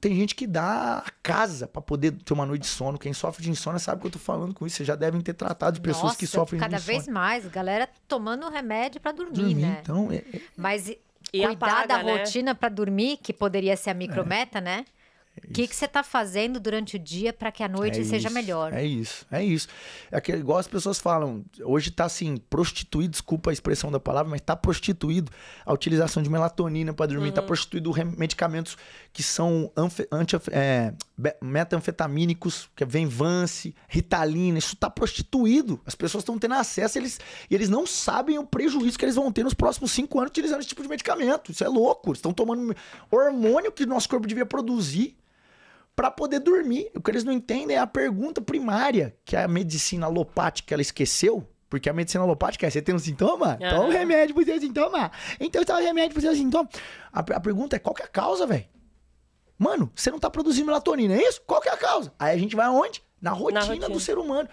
Tem gente que dá a casa para poder ter uma noite de sono. Quem sofre de insônia sabe que eu tô falando com isso. Vocês já devem ter tratado de pessoas Nossa, que sofrem cada de insônia. vez mais, galera tomando remédio para dormir, dormir, né? Então, é... é. Mas e cuidar apaga, da né? rotina para dormir, que poderia ser a micrometa, é. né? O é que, que você está fazendo durante o dia para que a noite é seja isso, melhor? É isso, é isso. É que, igual as pessoas falam, hoje está assim, prostituído, desculpa a expressão da palavra, mas está prostituído a utilização de melatonina para dormir, está uhum. prostituído medicamentos que são anti, é, metanfetamínicos, que é Venvance, Ritalina, isso está prostituído. As pessoas estão tendo acesso eles, e eles não sabem o prejuízo que eles vão ter nos próximos cinco anos utilizando esse tipo de medicamento. Isso é louco, eles estão tomando hormônio que nosso corpo devia produzir para poder dormir. O que eles não entendem é a pergunta primária que é a medicina alopática ela esqueceu. Porque a medicina alopática é: você tem um sintoma? Uhum. Toma um remédio pro seu sintoma. Então toma um remédio pro seu sintoma. A, a pergunta é: qual que é a causa, velho? Mano, você não tá produzindo melatonina, é isso? Qual que é a causa? Aí a gente vai aonde? na rotina, na rotina, do ser humano.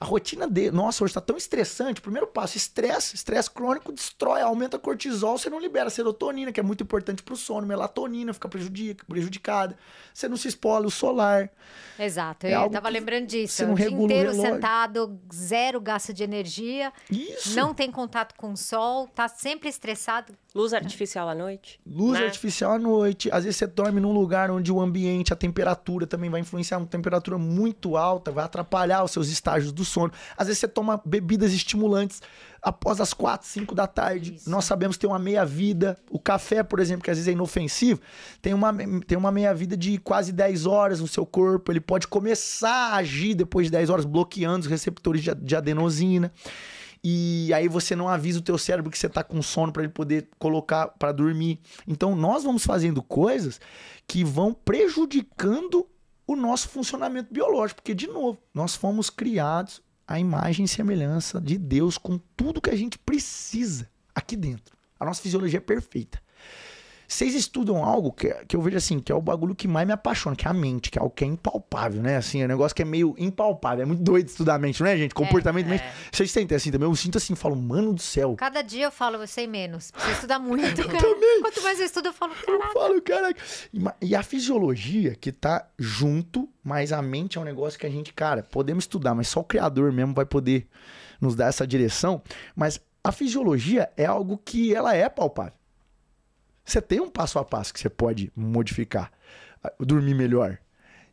A rotina dele, nossa, hoje está tão estressante. Primeiro passo, estresse, estresse crônico destrói, aumenta cortisol, você não libera serotonina, que é muito importante para o sono, melatonina fica prejudica, prejudicada. Você não se espola o solar. Exato, é eu tava lembrando disso. Você não o dia inteiro o sentado, zero gasto de energia, Isso. não tem contato com o sol, tá sempre estressado, Luz né? artificial à noite? Luz né? artificial à noite. Às vezes você dorme num lugar onde o ambiente, a temperatura também vai influenciar, uma temperatura muito alta, vai atrapalhar os seus estágios do sono. Às vezes você toma bebidas estimulantes após as quatro, cinco da tarde. Isso. Nós sabemos que tem uma meia-vida. O café, por exemplo, que às vezes é inofensivo, tem uma, tem uma meia-vida de quase 10 horas no seu corpo. Ele pode começar a agir depois de 10 horas, bloqueando os receptores de, de adenosina. E aí você não avisa o teu cérebro que você tá com sono para ele poder colocar para dormir. Então nós vamos fazendo coisas que vão prejudicando o nosso funcionamento biológico, porque de novo, nós fomos criados à imagem e semelhança de Deus com tudo que a gente precisa aqui dentro. A nossa fisiologia é perfeita. Vocês estudam algo que, que eu vejo assim, que é o bagulho que mais me apaixona, que é a mente, que é algo que é impalpável, né? Assim, é um negócio que é meio impalpável. É muito doido estudar a mente, não né, é, gente? Comportamento é, mente. É. Vocês sentem assim também? Eu sinto assim, falo, mano do céu. Cada dia eu falo, eu sei menos. Preciso estudar [laughs] muito. Cara. também. Quanto mais eu estudo, eu falo, caraca. Eu falo, caraca. E a fisiologia que tá junto, mas a mente é um negócio que a gente, cara, podemos estudar, mas só o Criador mesmo vai poder nos dar essa direção. Mas a fisiologia é algo que ela é palpável. Você tem um passo a passo que você pode modificar, ah, dormir melhor.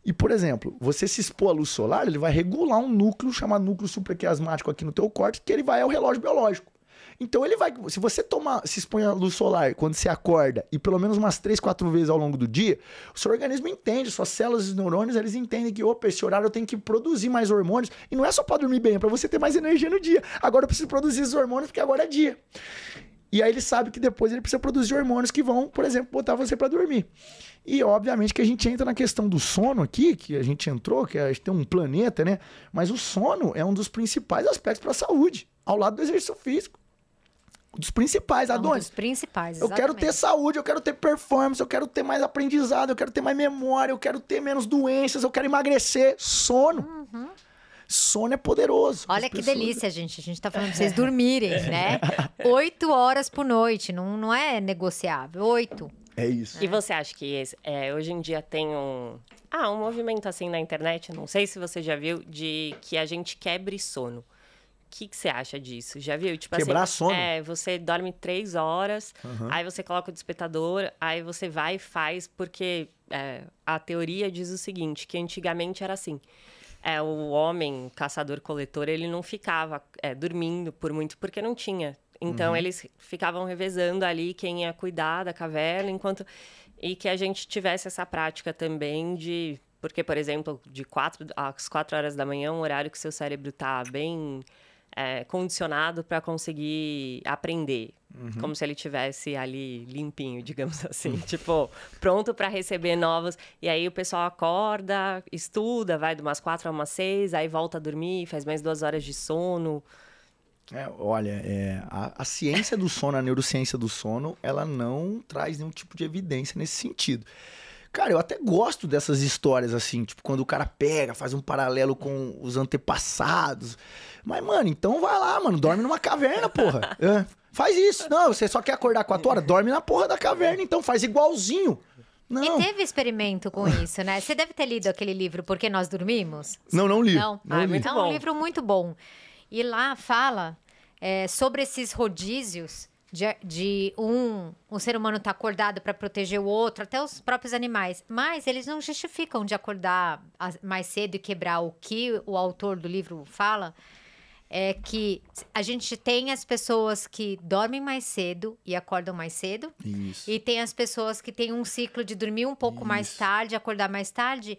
E, por exemplo, você se expor à luz solar, ele vai regular um núcleo chamado núcleo supraquiasmático aqui no teu córtex, que ele vai ao relógio biológico. Então ele vai. Se você tomar, se expõe à luz solar quando você acorda e pelo menos umas 3, 4 vezes ao longo do dia, o seu organismo entende, suas células e neurônios, eles entendem que, opa, esse horário eu tenho que produzir mais hormônios. E não é só para dormir bem, é para você ter mais energia no dia. Agora eu preciso produzir esses hormônios porque agora é dia. E aí ele sabe que depois ele precisa produzir hormônios que vão, por exemplo, botar você para dormir. E obviamente que a gente entra na questão do sono aqui, que a gente entrou, que a gente tem um planeta, né? Mas o sono é um dos principais aspectos para a saúde, ao lado do exercício físico. Um dos principais, é um Adonis. Dos principais, exatamente. Eu quero ter saúde, eu quero ter performance, eu quero ter mais aprendizado, eu quero ter mais memória, eu quero ter menos doenças, eu quero emagrecer. Sono. Uhum. Sono é poderoso. Olha que pessoas... delícia, gente. A gente está falando pra vocês [laughs] é. dormirem, é. né? Oito horas por noite, não, não é negociável. Oito. É isso. E você acha que é, hoje em dia tem um. Ah, um movimento assim na internet, não sei se você já viu, de que a gente quebre sono. O que, que você acha disso? Já viu? Tipo, assim, Quebrar assim, sono? É, você dorme três horas, uhum. aí você coloca o despertador, aí você vai e faz, porque é, a teoria diz o seguinte, que antigamente era assim é, o homem caçador-coletor ele não ficava é, dormindo por muito porque não tinha. Então uhum. eles ficavam revezando ali quem ia cuidar da caverna, enquanto e que a gente tivesse essa prática também de porque, por exemplo, de quatro às quatro horas da manhã, um horário que seu cérebro está bem é, condicionado para conseguir aprender. Uhum. Como se ele tivesse ali limpinho, [laughs] digamos assim, uhum. tipo, pronto para receber novos. E aí o pessoal acorda, estuda, vai de umas quatro a umas seis, aí volta a dormir, faz mais duas horas de sono. É, olha, é, a, a, ciência do sono, a neurociência do sono, ela não traz nenhum tipo de evidência nesse sentido. Cara, eu até gosto dessas histórias, assim, tipo, quando o cara pega, faz um paralelo com os antepassados. Mas, mano, então vai lá, mano, dorme numa caverna, porra. [laughs] É, faz isso. Não, você só quer acordar quatro horas? Dorme na porra da caverna, então faz igualzinho. Não. E teve experimento com [laughs] isso, né? Você deve ter lido aquele livro Porque Nós Dormimos? Não, não li. Não, não ah, li. Então é um livro muito bom. E lá fala é, sobre esses rodízios de, de um, um ser humano estar tá acordado para proteger o outro, até os próprios animais. Mas eles não justificam de acordar mais cedo e quebrar o que o autor do livro fala. É que a gente tem as pessoas que dormem mais cedo e acordam mais cedo. Isso. E tem as pessoas que têm um ciclo de dormir um pouco Isso. mais tarde, acordar mais tarde.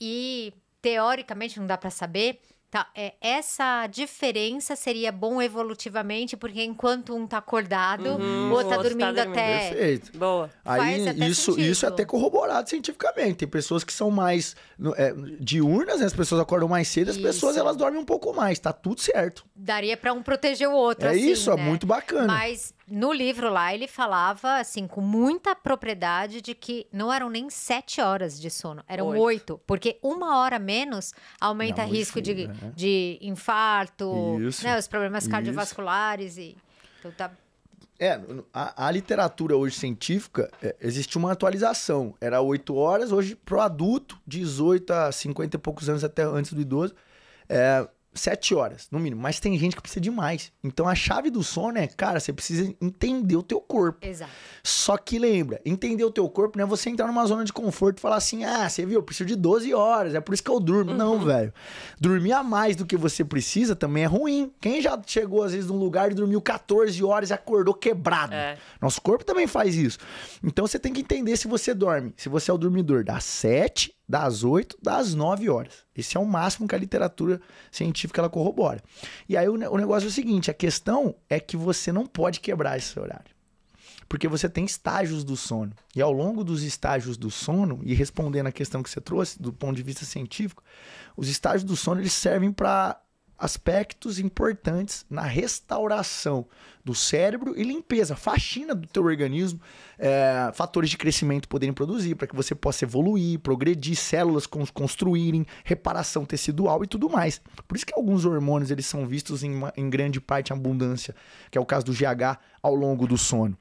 E, teoricamente, não dá para saber, Tá, é, essa diferença seria bom evolutivamente, porque enquanto um tá acordado, uhum, o outro tá dormindo, tá dormindo até. Perfeito. Boa. Aí até isso, isso é até corroborado cientificamente. Tem pessoas que são mais é, diurnas, né? as pessoas acordam mais cedo, as pessoas elas dormem um pouco mais, tá tudo certo. Daria para um proteger o outro. É assim, isso, é né? é muito bacana. Mas no livro lá ele falava assim com muita propriedade de que não eram nem sete horas de sono, eram oito, oito porque uma hora menos aumenta não, risco de, né? de infarto, né, os problemas cardiovasculares e então tá é, a, a, literatura hoje científica, é, existe uma atualização. Era oito horas, hoje pro adulto, 18 a 50 e poucos anos até antes do idoso. É, sete horas, no mínimo. Mas tem gente que precisa de mais. Então a chave do sono é, cara, você precisa entender o teu corpo. Exato. Só que lembra, entender o teu corpo não é você entrar numa zona de conforto e falar assim, ah, você viu, eu preciso de 12 horas, é por isso que eu durmo. Uhum. Não, velho. Dormir a mais do que você precisa também é ruim. Quem já chegou, às vezes, num lugar e dormiu 14 horas e acordou quebrado. É. Nosso corpo também faz isso. Então você tem que entender se você dorme, se você é o dormidor das 7 das 8, das 9 horas. Esse é o máximo que a literatura científica ela corrobora. E aí o, o negócio é o seguinte, a questão é que você não pode quebrar esse horário. Porque você tem estágios do sono. E ao longo dos estágios do sono, e respondendo a questão que você trouxe do ponto de vista científico, os estágios do sono eles servem para aspectos importantes na restauração do cérebro e limpeza, faxina do teu organismo, é, fatores de crescimento poderem produzir para que você possa evoluir, progredir, células construírem, reparação tecidual e tudo mais. Por isso que alguns hormônios eles são vistos em, uma, em grande parte em abundância, que é o caso do GH ao longo do sono.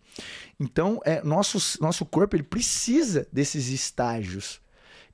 Então, é, nosso, nosso corpo ele precisa desses estágios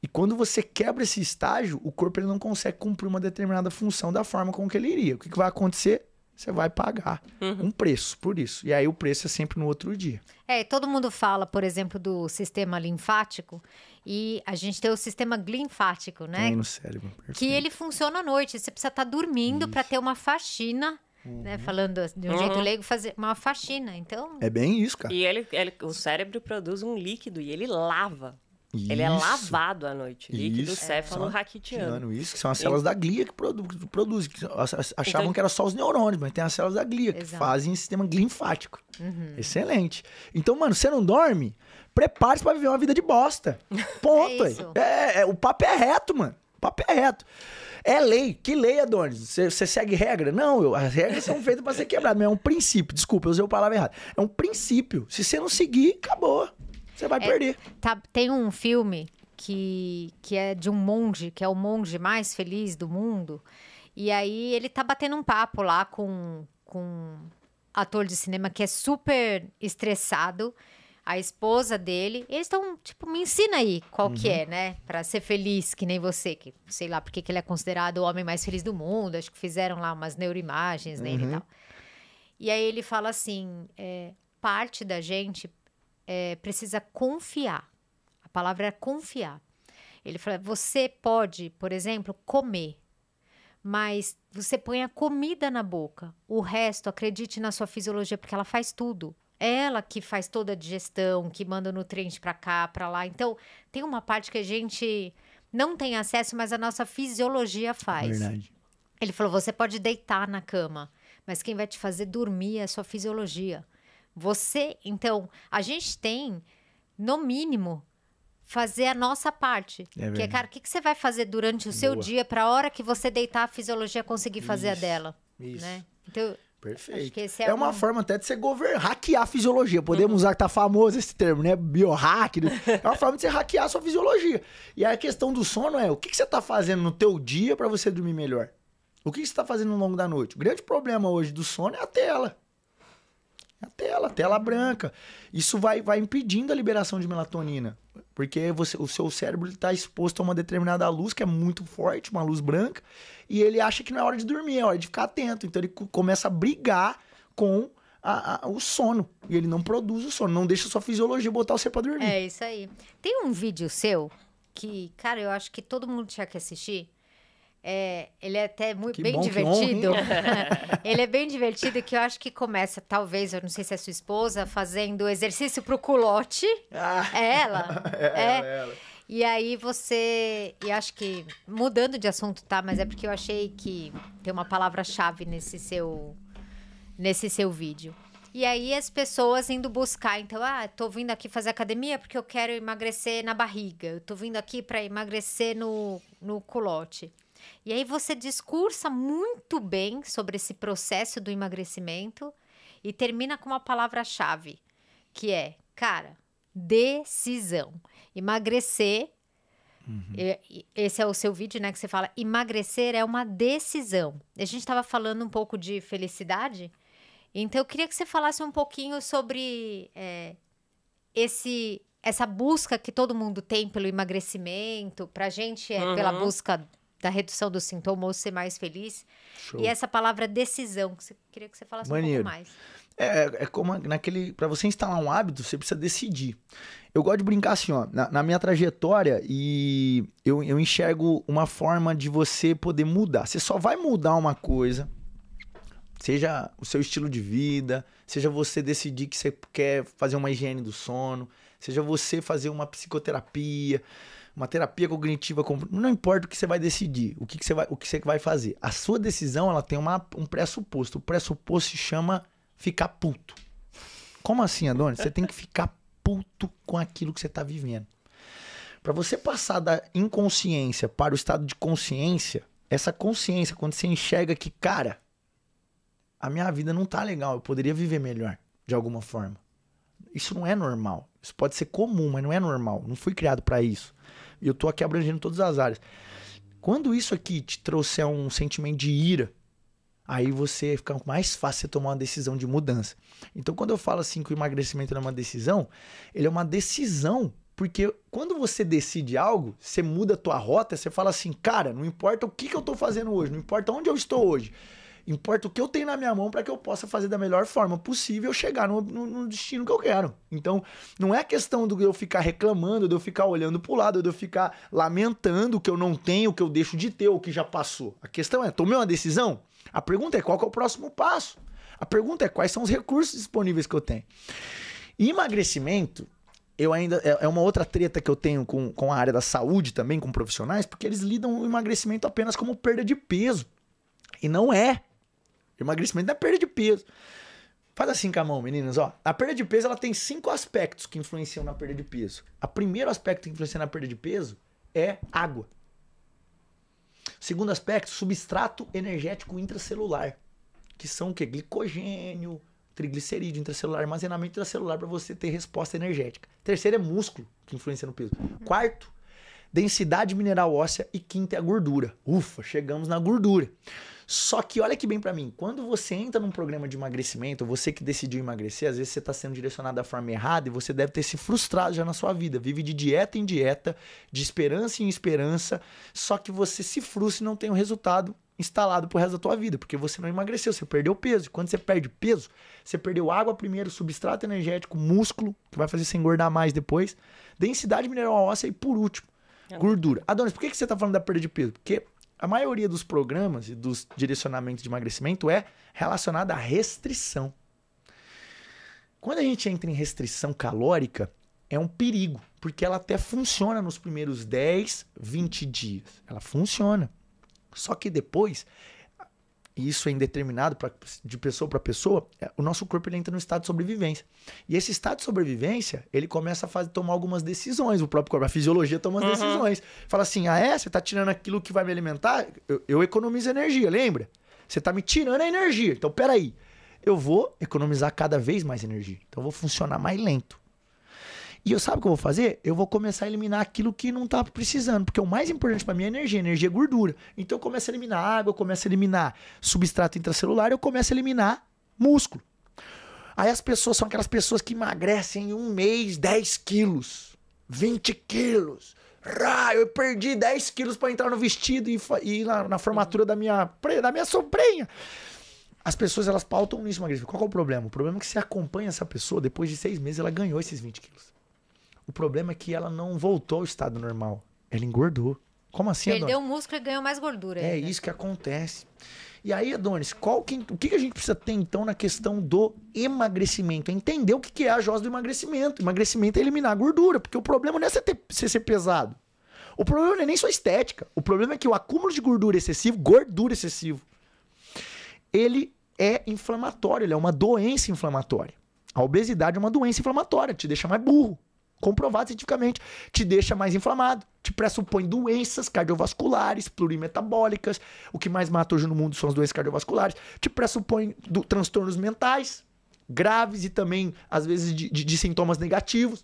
e quando você quebra esse estágio, o corpo ele não consegue cumprir uma determinada função da forma como que ele iria. O que, que vai acontecer? Você vai pagar uhum. um preço por isso. E aí o preço é sempre no outro dia. É, todo mundo fala, por exemplo, do sistema linfático. E a gente tem o sistema linfático, né? Tem no cérebro. Perfeito. Que ele funciona à noite. Você precisa estar tá dormindo para ter uma faxina. Né? Uhum. Né, falando de um uhum. jeito leigo, fazer uma faxina. Então. É bem isso, cara. E ele, ele, o cérebro produz um líquido e ele lava isso. Ele é lavado à noite. Líquido isso. céfalo é. raquitiano. Isso, que são as células da glia que, produzem. Então achavam então, que era só os neurônios, mas tem as células da glia exato. que fazem o sistema linfático. Uhum. Excelente. Então, mano, você não dorme? Prepare-se pra viver uma vida de bosta. Ponto. [laughs] É, é, é, é, o papo é reto, mano. O papo é reto. É lei. Que lei, Adonis? Você, você segue regra? Não, eu, as regras são feitas para ser quebradas, mas é um princípio. Desculpa, eu usei a palavra errada. É um princípio. Se você não seguir, acabou. Você vai é, perder. Tá, tem um filme que, que é de um monge, que é o monge mais feliz do mundo. E aí ele tá batendo um papo lá com, com ator de cinema que é super estressado. A esposa dele, eles estão, tipo, me ensina aí qual uhum. que é, né? Pra ser feliz, que nem você, que sei lá porque que ele é considerado o homem mais feliz do mundo. Acho que fizeram lá umas neuroimagens nele uhum. e tal. E aí ele fala assim: é, parte da gente é, precisa confiar. A palavra é confiar. Ele fala: você pode, por exemplo, comer, mas você põe a comida na boca. O resto, acredite na sua fisiologia, porque ela faz tudo. Ela que faz toda a digestão, que manda o nutriente para cá, para lá. Então, tem uma parte que a gente não tem acesso, mas a nossa fisiologia faz. Verdade. Ele falou: você pode deitar na cama, mas quem vai te fazer dormir é a sua fisiologia. Você, então, a gente tem, no mínimo, fazer a nossa parte. É que é, cara, o que, que você vai fazer durante o Boa. seu dia para a hora que você deitar a fisiologia conseguir fazer isso, a dela? Né? Isso. Né? Então, Perfeito. é, é uma forma até de você governar, hackear a fisiologia. Podemos uhum. usar, tá famoso esse termo, né? Biohack. Né? é uma forma de você hackear a sua fisiologia. E aí a questão do sono é, o que, que você tá fazendo no teu dia para você dormir melhor? O que, que você tá fazendo ao longo da noite? O grande problema hoje do sono é a tela tela branca. Isso vai, vai impedindo a liberação de melatonina. Porque você, o seu cérebro está exposto a uma determinada luz que é muito forte, uma luz branca, e ele acha que não é hora de dormir, é hora de ficar atento. Então ele começa a brigar com a, a, o sono. E ele não produz o sono, não deixa sua fisiologia botar você para dormir. É isso aí. Tem um vídeo seu que, cara, eu acho que todo mundo tinha que assistir é, ele é até muito que bem bom, divertido. [laughs] ele é bem divertido que eu acho que começa, talvez, eu não sei se é sua esposa, fazendo exercício pro culote. Ah, é ela. [laughs] É, é, é. Ela, ela. E aí você. E acho que. Mudando de assunto, tá? Mas é porque eu achei que tem uma palavra-chave nesse seu. nesse seu vídeo. E aí as pessoas indo buscar, então, ah, tô vindo aqui fazer academia porque eu quero emagrecer na barriga, eu tô vindo aqui para emagrecer no, no culote. E aí você discursa muito bem sobre esse processo do emagrecimento e termina com uma palavra-chave, que é, cara, decisão. Emagrecer. Uhum. Esse é o seu vídeo, né? Que você fala: emagrecer é uma decisão. A gente estava falando um pouco de felicidade, então eu queria que você falasse um pouquinho sobre é, esse essa busca que todo mundo tem pelo emagrecimento, para gente é uhum. pela busca da redução dos sintomas, ser mais feliz. Show. E essa palavra decisão, que você, queria que você falasse Maneiro. um pouco mais. É, é como naquele. Para você instalar um hábito, você precisa decidir. Eu gosto de brincar assim, ó. Na, na minha trajetória, e eu, eu enxergo uma forma de você poder mudar. Você só vai mudar uma coisa seja o seu estilo de vida, seja você decidir que você quer fazer uma higiene do sono, seja você fazer uma psicoterapia, uma terapia cognitiva, não importa o que você vai decidir, o que, você, vai, o que você vai fazer. A sua decisão ela tem uma, um pressuposto. O pressuposto se chama ficar puto. Como assim, Adonis? Você tem que ficar puto com aquilo que você está vivendo. Para você passar da inconsciência para o estado de consciência, essa consciência, quando você enxerga que, cara, a minha vida não tá legal, eu poderia viver melhor, de alguma forma. Isso não é normal. Isso pode ser comum, mas não é normal. Não fui criado para isso. E eu tô aqui abrangendo todas as áreas. Quando isso aqui te trouxer um sentimento de ira, aí você fica mais fácil tomar uma decisão de mudança. Então, quando eu falo assim que o emagrecimento não é uma decisão, ele é uma decisão, porque quando você decide algo, você muda a tua rota, você fala assim, cara, não importa o que, que eu estou fazendo hoje, não importa onde eu estou hoje, Importa o que eu tenho na minha mão para que eu possa fazer da melhor forma possível chegar no, no, no, destino que eu quero. Então, não é questão do eu ficar reclamando, de eu ficar olhando pro lado, de eu ficar lamentando o que eu não tenho, o que eu deixo de ter, o que já passou. A questão é, tomei uma decisão? A pergunta é qual é o próximo passo? A pergunta é quais são os recursos disponíveis que eu tenho. emagrecimento, eu ainda é, é uma outra treta que eu tenho com, com a área da saúde também, com profissionais, porque eles lidam o emagrecimento apenas como perda de peso. E não é. Emagrecimento não é perda de peso. Faz assim com a mão, meninas, ó. A perda de peso, ela tem cinco aspectos que influenciam na perda de peso. O primeiro aspecto que influencia na perda de peso é água. O segundo aspecto, substrato energético intracelular, que são o quê? Glicogênio, triglicerídeo intracelular, armazenamento intracelular para você ter resposta energética. Terceiro é músculo, que influencia no peso. Quarto, densidade mineral óssea e quinta é a gordura. Ufa, chegamos na gordura. Só que olha que bem para mim, quando você entra num programa de emagrecimento, você que decidiu emagrecer, às vezes você está sendo direcionado da forma errada e você deve ter se frustrado já na sua vida. Vive de dieta em dieta, de esperança em esperança, só que você se frustra e não tem o um resultado instalado pro resto da tua vida, porque você não emagreceu, você perdeu peso. Quando você perde peso, você perdeu água primeiro, substrato energético, músculo, que vai fazer você engordar mais depois, densidade mineral óssea e por último, é. gordura. Adonis, por que, que você tá falando da perda de peso? Porque a maioria dos programas e dos direcionamentos de emagrecimento é relacionada à restrição. Quando a gente entra em restrição calórica, é um perigo, porque ela até funciona nos primeiros 10, 20 dias. Ela funciona. Só que depois e isso é indeterminado pra, de pessoa para pessoa, é, o nosso corpo ele entra no estado de sobrevivência. E esse estado de sobrevivência, ele começa a fazer, tomar algumas decisões, o próprio corpo, a fisiologia toma as uhum. decisões. Fala assim, ah é, você está tirando aquilo que vai me alimentar, eu, eu economizo energia, lembra? Você está me tirando a energia, então peraí. Eu vou economizar cada vez mais energia, então eu vou funcionar mais lento. E eu sabe o que eu vou fazer? Eu vou começar a eliminar aquilo que não tá precisando, porque o mais importante para mim é energia, energia é gordura. Então eu começo a eliminar água, eu começo a eliminar substrato intracelular, eu começo a eliminar músculo. Aí as pessoas são aquelas pessoas que emagrecem em um mês 10 quilos, 20 quilos. Ah, eu perdi 10 quilos para entrar no vestido e, ir na formatura da minha, da minha sobrinha. As pessoas elas pautam nisso, Magrinho. Qual é o problema? O problema é que você acompanha essa pessoa, depois de seis meses ela ganhou esses 20 quilos. O problema é que ela não voltou ao estado normal. Ela engordou. Como assim, Perdeu Adonis? músculo e ganhou mais gordura. É isso que acontece. E aí, Adonis, qual que, o que a gente precisa ter então na questão do emagrecimento? É entender o que é a josa do emagrecimento. Emagrecimento é eliminar a gordura, porque o problema não é você, ter, você ser pesado. O problema não é nem sua estética. O problema é que o acúmulo de gordura excessivo, gordura excessivo, ele é inflamatório, ele é uma doença inflamatória. A obesidade é uma doença inflamatória, te deixa mais burro comprovado cientificamente, te deixa mais inflamado, te pressupõe doenças cardiovasculares, plurimetabólicas, o que mais mata hoje no mundo são as doenças cardiovasculares, te pressupõe do, transtornos mentais graves e também, às vezes, de, de, de sintomas negativos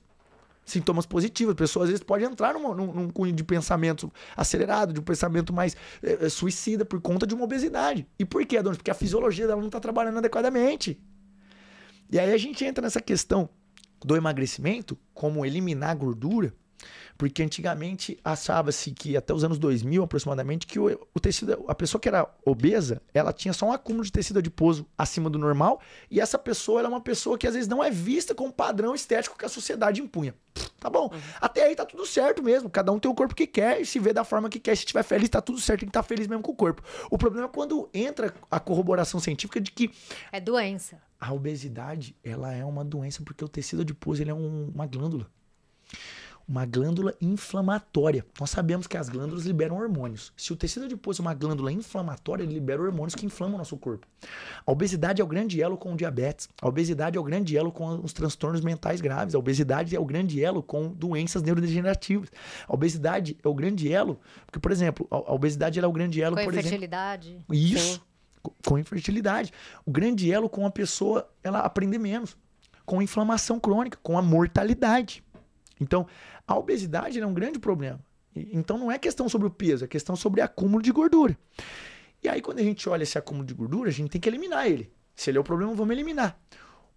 sintomas positivos. A pessoa às vezes pode entrar numa, num, num cunho de pensamento acelerado, de um pensamento mais é, suicida por conta de uma obesidade. E por quê, Adonis? Porque a fisiologia dela não está trabalhando adequadamente. E aí a gente entra nessa questão do emagrecimento, como eliminar gordura, porque antigamente achava-se que até os anos 2000 aproximadamente que o, o, tecido, a pessoa que era obesa, ela tinha só um acúmulo de tecido adiposo acima do normal, e essa pessoa era é uma pessoa que às vezes não é vista com o padrão estético que a sociedade impunha. Tá bom. Uhum. Até aí tá tudo certo mesmo. Cada um tem o corpo que quer e se vê da forma que quer. Se estiver feliz, tá tudo certo. Tem que estar tá feliz mesmo com o corpo. O problema é quando entra a corroboração científica de que. É doença. A obesidade, ela é uma doença porque o tecido adiposo ele é um, uma glândula. Uma glândula inflamatória. Nós sabemos que as glândulas liberam hormônios. Se o tecido adiposo é uma glândula inflamatória, ele libera hormônios que inflamam o nosso corpo. A obesidade é o grande elo com o diabetes. A obesidade é o grande elo com os transtornos mentais graves. A obesidade é o grande elo com doenças neurodegenerativas. A obesidade é o grande elo, porque, por exemplo, a obesidade é o grande elo, com por exemplo... Com infertilidade. Isso. Sim com infertilidade. O grande elo com a pessoa, ela aprende menos, com inflamação crônica, com a mortalidade. Então, a obesidade é um grande problema. Então, não é questão sobre o peso, é questão sobre acúmulo de gordura. E aí, quando a gente olha esse acúmulo de gordura, a gente tem que eliminar ele. Se ele é o problema, vamos eliminar.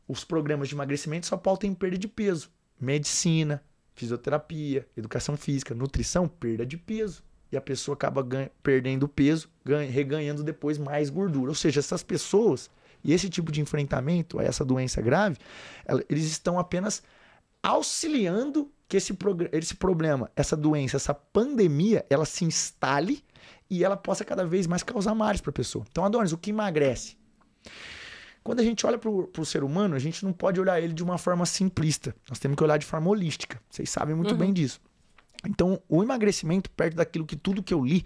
Os programas de emagrecimento só pautam em perda de peso. Medicina, fisioterapia, educação física, nutrição, perda de peso e a pessoa acaba ganha, perdendo peso, ganha, reganhando depois mais gordura. Ou seja, essas pessoas e esse tipo de enfrentamento a essa doença grave, ela, eles estão apenas auxiliando que esse, esse problema, essa doença, essa pandemia, ela se instale e ela possa cada vez mais causar males para a pessoa. Então, Adonis, o que emagrece? Quando a gente olha para o ser humano, a gente não pode olhar ele de uma forma simplista. Nós temos que olhar de forma holística. Vocês sabem muito uhum. bem disso. Então, o emagrecimento, perto daquilo que tudo que eu li,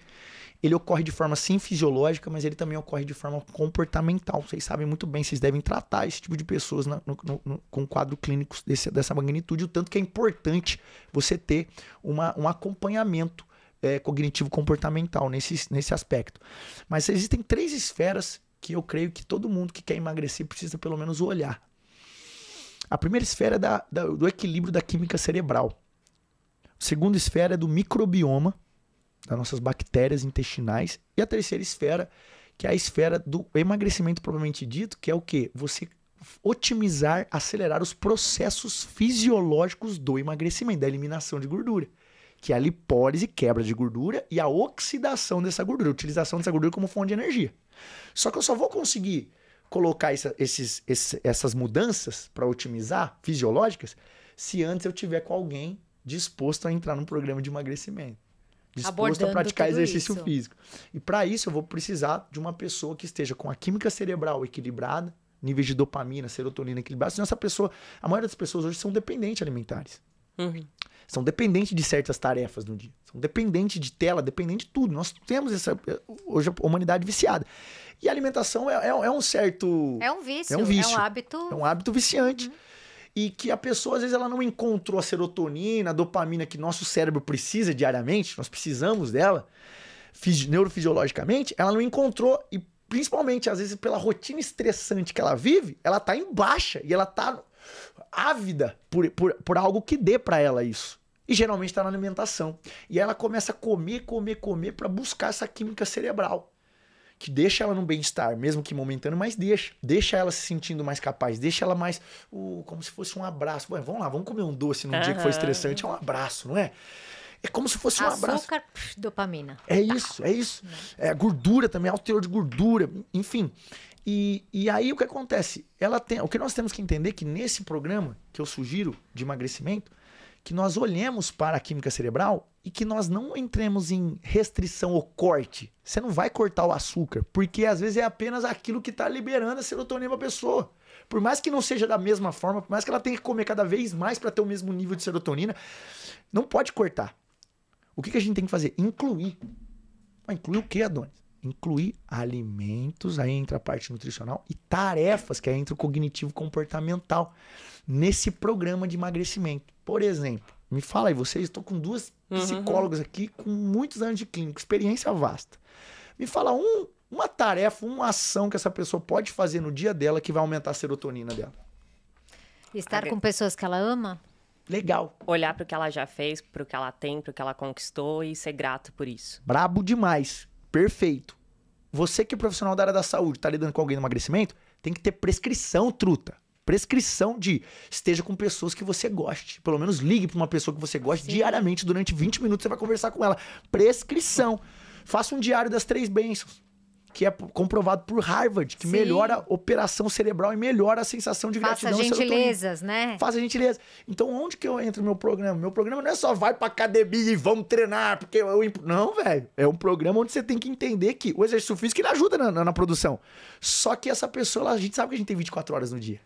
ele ocorre de forma sim fisiológica, mas ele também ocorre de forma comportamental. Vocês sabem muito bem, vocês devem tratar esse tipo de pessoas na, no, no, com quadro clínico desse, dessa magnitude, o tanto que é importante você ter uma, um acompanhamento é, cognitivo-comportamental nesse, nesse aspecto. Mas existem três esferas que eu creio que todo mundo que quer emagrecer precisa pelo menos olhar. A primeira esfera é da, da, do equilíbrio da química cerebral segunda esfera é do microbioma, das nossas bactérias intestinais. E a terceira esfera, que é a esfera do emagrecimento propriamente dito, que é o que? Você otimizar, acelerar os processos fisiológicos do emagrecimento, da eliminação de gordura. Que é a lipólise, quebra de gordura, e a oxidação dessa gordura, a utilização dessa gordura como fonte de energia. Só que eu só vou conseguir colocar essa, esses, esses, essas mudanças para otimizar, fisiológicas, se antes eu tiver com alguém disposto a entrar num programa de emagrecimento, disposto Abordando a praticar exercício isso. físico. E para isso eu vou precisar de uma pessoa que esteja com a química cerebral equilibrada, níveis de dopamina, serotonina equilibrados. Senão essa pessoa, a maioria das pessoas hoje são dependentes alimentares. Uhum. São dependentes de certas tarefas no dia. São dependentes de tela, dependentes de tudo. Nós temos essa. Hoje a humanidade viciada. E a alimentação é, é, é um certo. É um vício. É um vício. É um hábito. É um hábito viciante. Uhum e que a pessoa às vezes ela não encontrou a serotonina, a dopamina que nosso cérebro precisa diariamente, nós precisamos dela neurofisiologicamente, ela não encontrou e principalmente às vezes pela rotina estressante que ela vive, ela tá em baixa e ela tá ávida por, por, por algo que dê para ela isso. E geralmente está na alimentação. E ela começa a comer, comer, comer para buscar essa química cerebral que deixa ela num bem-estar, mesmo que momentâneo, mas deixa. Deixa ela se sentindo mais capaz, deixa ela mais. Uh, como se fosse um abraço. vamos lá, vamos comer um doce num uhum. dia que foi estressante. É um abraço, não é? É como se fosse um abraço. Açúcar, dopamina. É isso, é isso. É gordura também, alto teor de gordura, enfim. E, e aí o que acontece? Ela tem, o que nós temos que entender é que nesse programa que eu sugiro de emagrecimento, que nós olhemos para a química cerebral e que nós não entremos em restrição ou corte. Você não vai cortar o açúcar, porque às vezes é apenas aquilo que está liberando a serotonina para a pessoa. Por mais que não seja da mesma forma, por mais que ela tenha que comer cada vez mais para ter o mesmo nível de serotonina, não pode cortar. O que, que a gente tem que fazer? Incluir. Ah, incluir o que, Adonis? incluir alimentos, aí entra a parte nutricional e tarefas, que aí entra o cognitivo comportamental nesse programa de emagrecimento. Por exemplo, me fala aí vocês, estou com duas uhum, uhum. psicólogas aqui com muitos anos de clínica, experiência vasta. Me fala um, uma tarefa, uma ação que essa pessoa pode fazer no dia dela que vai aumentar a serotonina dela. Estar com pessoas que ela ama? Legal. Olhar para o que ela já fez, para o que ela tem, para o que ela conquistou e ser grato por isso. Brabo demais. Perfeito. Você que é profissional da área da saúde, tá lidando com alguém no emagrecimento, tem que ter prescrição, truta. Prescrição de esteja com pessoas que você goste. Pelo menos ligue para uma pessoa que você goste Sim. diariamente, durante 20 minutos você vai conversar com ela. Prescrição. Faça um diário das três bênçãos que é comprovado por Harvard, que Sim. melhora a operação cerebral e melhora a sensação de Faça gratidão. Faça gentilezas, né? Faça gentileza. Então, onde que eu entro no meu programa? Meu programa não é só vai pra academia e vamos treinar, porque eu... Não, velho. É um programa onde você tem que entender que o exercício físico ele ajuda na, na, na produção. Só que essa pessoa, a gente sabe que a gente tem 24 horas no dia.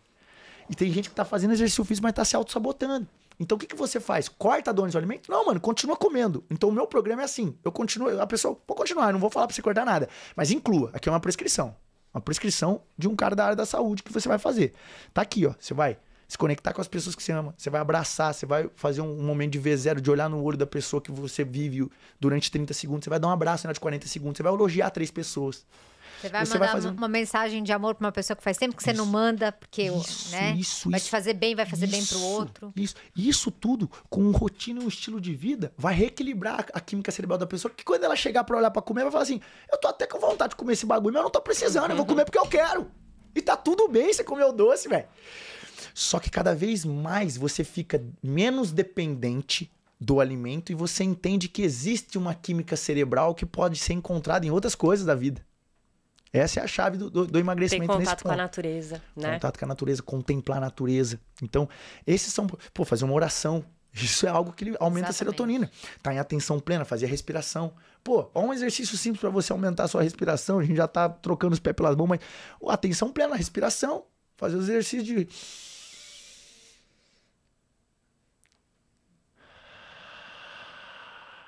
E tem gente que tá fazendo exercício físico, mas tá se auto-sabotando. Então o que, que você faz? Corta a dona do alimento? Não, mano, continua comendo. Então o meu programa é assim. Eu continuo, a pessoa, vou continuar, não vou falar pra você cortar nada. Mas inclua, aqui é uma prescrição. Uma prescrição de um cara da área da saúde que você vai fazer. Tá aqui, ó. Você vai se conectar com as pessoas que você ama, você vai abraçar, você vai fazer um, momento de V0, de olhar no olho da pessoa que você vive durante 30 segundos, você vai dar um abraço na de 40 segundos, você vai elogiar três pessoas. Você vai você mandar vai fazer... uma mensagem de amor para uma pessoa que faz tempo que você isso, não manda, porque isso, né? Isso, vai te fazer bem, vai fazer bem para o outro. Isso, isso tudo com um rotina e um estilo de vida vai reequilibrar a química cerebral da pessoa, que quando ela chegar para olhar para comer, vai falar assim: eu tô até com vontade de comer esse bagulho, mas eu não tô precisando, eu vou comer porque eu quero. E tá tudo bem você comer o doce, velho. Só que cada vez mais você fica menos dependente do alimento e você entende que existe uma química cerebral que pode ser encontrada em outras coisas da vida. Essa é a chave do, do, do emagrecimento Ter contato com a natureza, né? Contato com a natureza, contemplar a natureza. Então, esses são. Pô, fazer uma oração. [laughs] Isso é algo que aumenta Exatamente. a serotonina. Tá em atenção plena, fazer a respiração. Pô, ó, um exercício simples para você aumentar a sua respiração. A gente já tá trocando os pés pelas mãos, mas atenção plena, respiração. Fazer os exercícios de.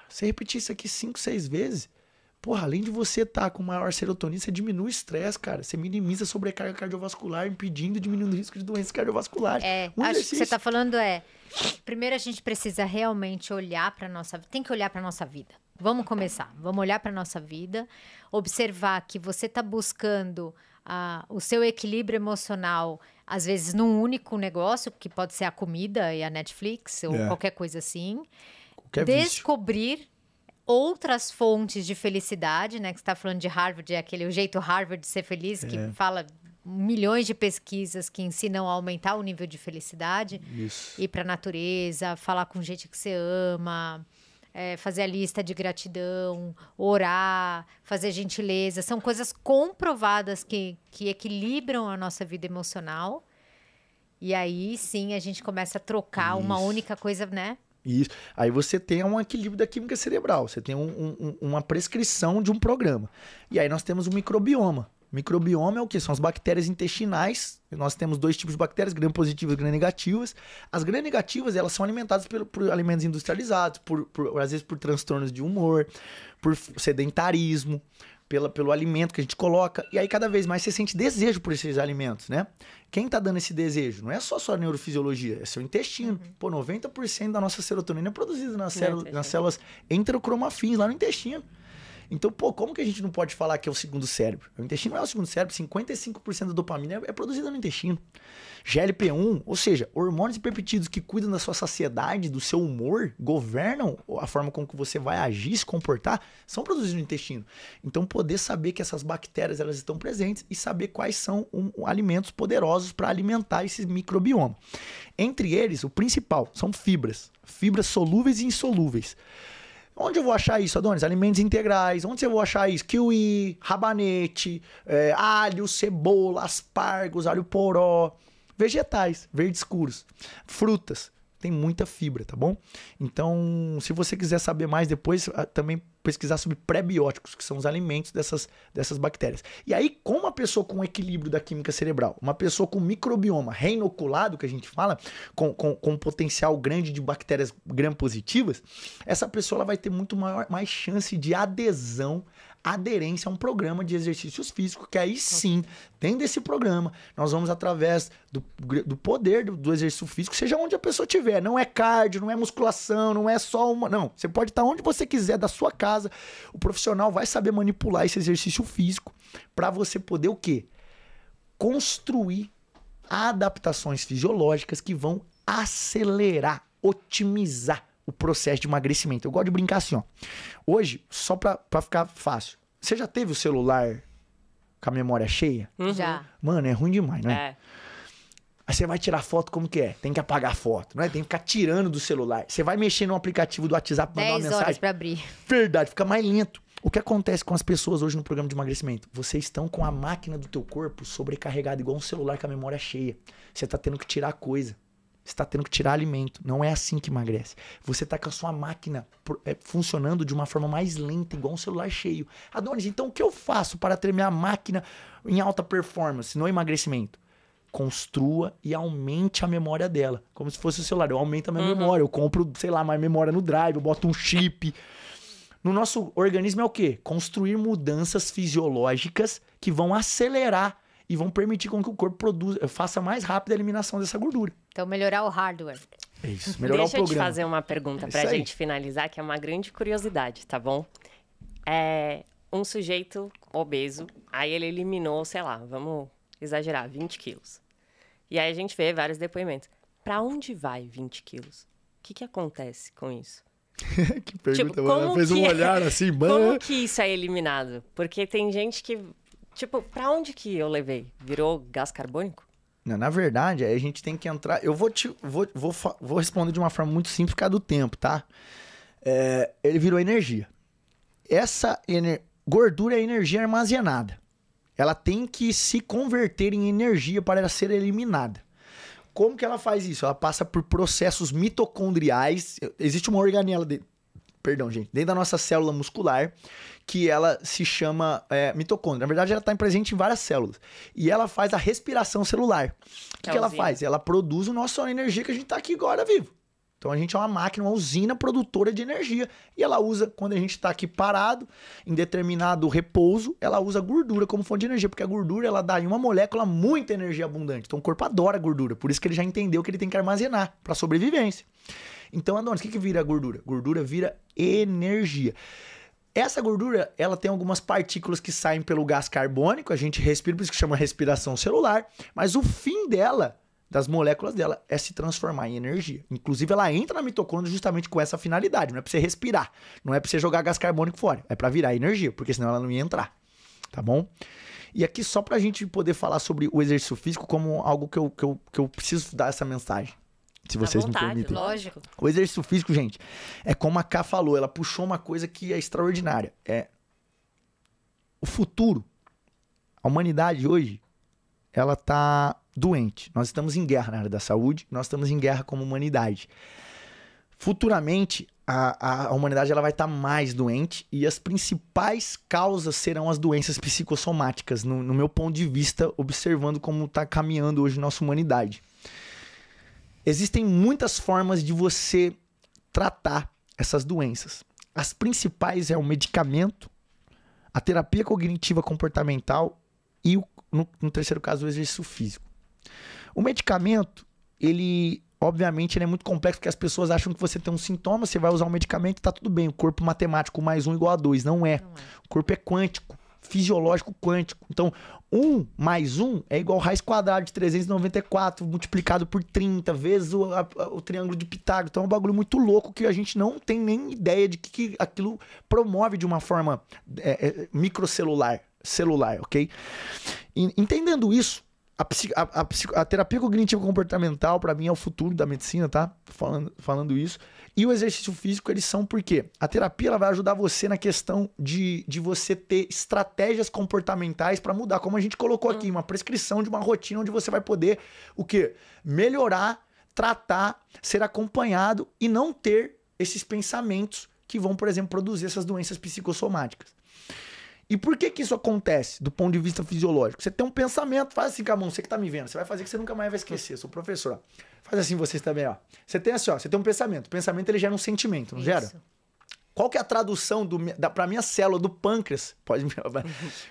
Você repetir isso aqui cinco, seis vezes Porra, além de você estar tá com maior serotonina, você diminui o estresse, cara. Você minimiza a sobrecarga cardiovascular, impedindo e diminuindo o risco de doenças cardiovasculares. É, um acho que você está falando é. Primeiro a gente precisa realmente olhar para nossa vida. Tem que olhar para nossa vida. Vamos começar. Vamos olhar para nossa vida, observar que você está buscando ah, o seu equilíbrio emocional, às vezes, num único negócio, que pode ser a comida e a Netflix ou é. qualquer coisa assim. Qualquer Descobrir. Vício outras fontes de felicidade, né? Que você está falando de Harvard, é aquele o jeito Harvard de ser feliz, que é. fala milhões de pesquisas que ensinam a aumentar o nível de felicidade, Isso. ir para a natureza, falar com gente que você ama, é, fazer a lista de gratidão, orar, fazer gentileza, são coisas comprovadas que, que equilibram a nossa vida emocional. E aí sim a gente começa a trocar Isso. uma única coisa, né, isso. Aí você tem um equilíbrio da química cerebral, você tem um, um, uma prescrição de um programa. E aí nós temos o microbioma. Microbioma é o que? São as bactérias intestinais. Nós temos dois tipos de bactérias, gram-positivas e gram-negativas. As gram-negativas, elas são alimentadas por, por alimentos industrializados, por, por, às vezes por transtornos de humor, por sedentarismo, pela, pelo alimento que a gente coloca. E aí cada vez mais você sente desejo por esses alimentos, né? Quem tá dando esse desejo? Não é só sua neurofisiologia, é seu intestino. Uhum. Pô, 90% da nossa serotonina é produzida nas, células, nas células enterocromafins, lá no intestino. Então, pô, como que a gente não pode falar que é o segundo cérebro? O intestino é o segundo cérebro, 55% da dopamina é produzida no intestino. GLP-1, ou seja, hormônios e peptídeos que cuidam da sua saciedade, do seu humor, governam a forma como que você vai agir, se comportar, são produzidos no intestino. Então, poder saber que essas bactérias elas estão presentes e saber quais são um, alimentos poderosos para alimentar esse microbioma. Entre eles, o principal são fibras, fibras solúveis e insolúveis. Onde eu vou achar isso, Adonis? Alimentos integrais. Onde eu vou achar isso? Kiwi, rabanete, é, alho, cebola, aspargos, alho poró. Vegetais, verdes escuros. Frutas. Tem muita fibra, tá bom? Então, se você quiser saber mais depois, ah, também pesquisar sobre prebióticos, que são os alimentos dessas, dessas bactérias. E aí, com uma pessoa com equilíbrio da química cerebral, uma pessoa com microbioma reinoculado, que a gente fala, com, com, com um potencial grande de bactérias gram-positivas, essa pessoa ela vai ter muito maior, mais chance de adesão aderência a um programa de exercícios físicos, que aí sim, dentro desse programa, nós vamos através do, do poder do, do exercício físico, seja onde a pessoa estiver. Não é cardio, não é musculação, não é só uma. Não, você pode estar onde você quiser, da sua casa. O profissional vai saber manipular esse exercício físico para você poder o quê? Construir adaptações fisiológicas que vão acelerar, otimizar o processo de emagrecimento. Eu gosto de brincar assim, ó. Hoje, só pra, pra ficar fácil, você já teve o celular com a memória cheia? Uhum. Já. Mano, é ruim demais, né? É. Aí você vai tirar foto como que é? Tem que apagar a foto, não é? Tem que ficar tirando do celular. Você vai mexer no aplicativo do WhatsApp pra mandar uma mensagem. horas pra abrir. Verdade, fica mais lento. O que acontece com as pessoas hoje no programa de emagrecimento? Vocês estão com a máquina do teu corpo sobrecarregada, igual um celular com a memória cheia. Você tá tendo que tirar coisa. Você está tendo que tirar alimento. Não é assim que emagrece. Você está com a sua máquina é, funcionando de uma forma mais lenta, igual um celular cheio. Adonis, então o que eu faço para ter minha máquina em alta performance, no emagrecimento? Construa e aumente a memória dela. Como se fosse o celular. Eu aumento a minha uhum. memória. Eu compro, sei lá, mais memória no drive, eu boto um chip. No nosso organismo é o quê? Construir mudanças fisiológicas que vão acelerar e vão permitir com que o corpo produza, faça mais rápida a eliminação dessa gordura. Então, melhorar o hardware. É isso, melhorar Deixa o programa. Deixa eu te fazer uma pergunta é para a gente finalizar, que é uma grande curiosidade, tá bom? É, um sujeito obeso, aí ele eliminou, sei lá, vamos exagerar, 20 quilos. E aí a gente vê vários depoimentos. Para onde vai 20 quilos? O que, que acontece com isso? [laughs] que pergunta, tipo, fez um é? olhar assim, mano. Como que isso é eliminado? Porque tem gente que Tipo, para onde que eu levei? Virou gás carbônico? Não, na verdade, a gente tem que entrar. Eu vou te vou, vou, vou responder de uma forma muito simples por causa do tempo, tá? É, ele virou energia. Essa ener... gordura é energia armazenada. Ela tem que se converter em energia para ela ser eliminada. Como que ela faz isso? Ela passa por processos mitocondriais. Existe uma organela de... Perdão, gente. Dentro da nossa célula muscular que ela se chama é, mitocôndria. Na verdade, ela está presente em várias células. E ela faz a respiração celular. O que, que ela faz? Ela produz o nosso energia que a gente está aqui agora vivo. Então a gente é uma máquina, uma usina produtora de energia. E ela usa, quando a gente está aqui parado, em determinado repouso, ela usa gordura como fonte de energia, porque a gordura ela dá em uma molécula muita energia abundante. Então o corpo adora gordura, por isso que ele já entendeu que ele tem que armazenar para sobrevivência. Então, Adonis, o que, que vira gordura? Gordura vira energia. Essa gordura, ela tem algumas partículas que saem pelo gás carbônico, a gente respira, por isso que chama respiração celular, mas o fim dela, das moléculas dela, é se transformar em energia. Inclusive, ela entra na mitocôndria justamente com essa finalidade, não é para você respirar, não é para você jogar gás carbônico fora, é para virar energia, porque senão ela não ia entrar, tá bom? E aqui só para a gente poder falar sobre o exercício físico como algo que eu, que, eu, que eu preciso dar essa mensagem se vocês vontade, me permitem. lógico. O exercício físico, gente, é como a Ká falou, ela puxou uma coisa que é extraordinária. É o futuro. A humanidade hoje, ela tá doente. Nós estamos em guerra na área da saúde, nós estamos em guerra como humanidade. Futuramente, a, a humanidade ela vai estar tá mais doente e as principais causas serão as doenças psicossomáticas, no, no meu ponto de vista, observando como está caminhando hoje nossa humanidade. Existem muitas formas de você tratar essas doenças. As principais é o medicamento, a terapia cognitiva comportamental e, o, no, no, terceiro caso, o exercício físico. O medicamento, ele, obviamente, ele é muito complexo porque as pessoas acham que você tem um sintoma, você vai usar um medicamento e tá tudo bem. O corpo matemático mais um igual a dois. Não é. Não é. O corpo é quântico fisiológico quântico. Então, 1 mais 1 é igual raiz quadrada de 394 multiplicado por 30 vezes o, a, o triângulo de Pitágoras. Então, é um bagulho muito louco que a gente não tem nem ideia de que, que aquilo promove de uma forma é, é, microcelular, celular, ok? E, entendendo isso, a, a, a, a, terapia cognitivo comportamental, para mim, é o futuro da medicina, tá? Falando, falando isso. E o exercício físico, eles são por quê? A terapia ela vai ajudar você na questão de, de você ter estratégias comportamentais para mudar, como a gente colocou aqui, hum. uma prescrição de uma rotina onde você vai poder o quê? Melhorar, tratar, ser acompanhado e não ter esses pensamentos que vão, por exemplo, produzir essas doenças psicossomáticas. E por que que isso acontece do ponto de vista fisiológico? Você tem um pensamento, faz assim com a mão, você que tá me vendo, você vai fazer que você nunca mais vai esquecer, sou professor. Ó. Faz assim vocês também, ó. Você tem assim, ó, você tem um pensamento, o pensamento ele gera um sentimento, não isso. gera? Qual que é a tradução do, da, pra minha célula do pâncreas? [laughs] Pode me...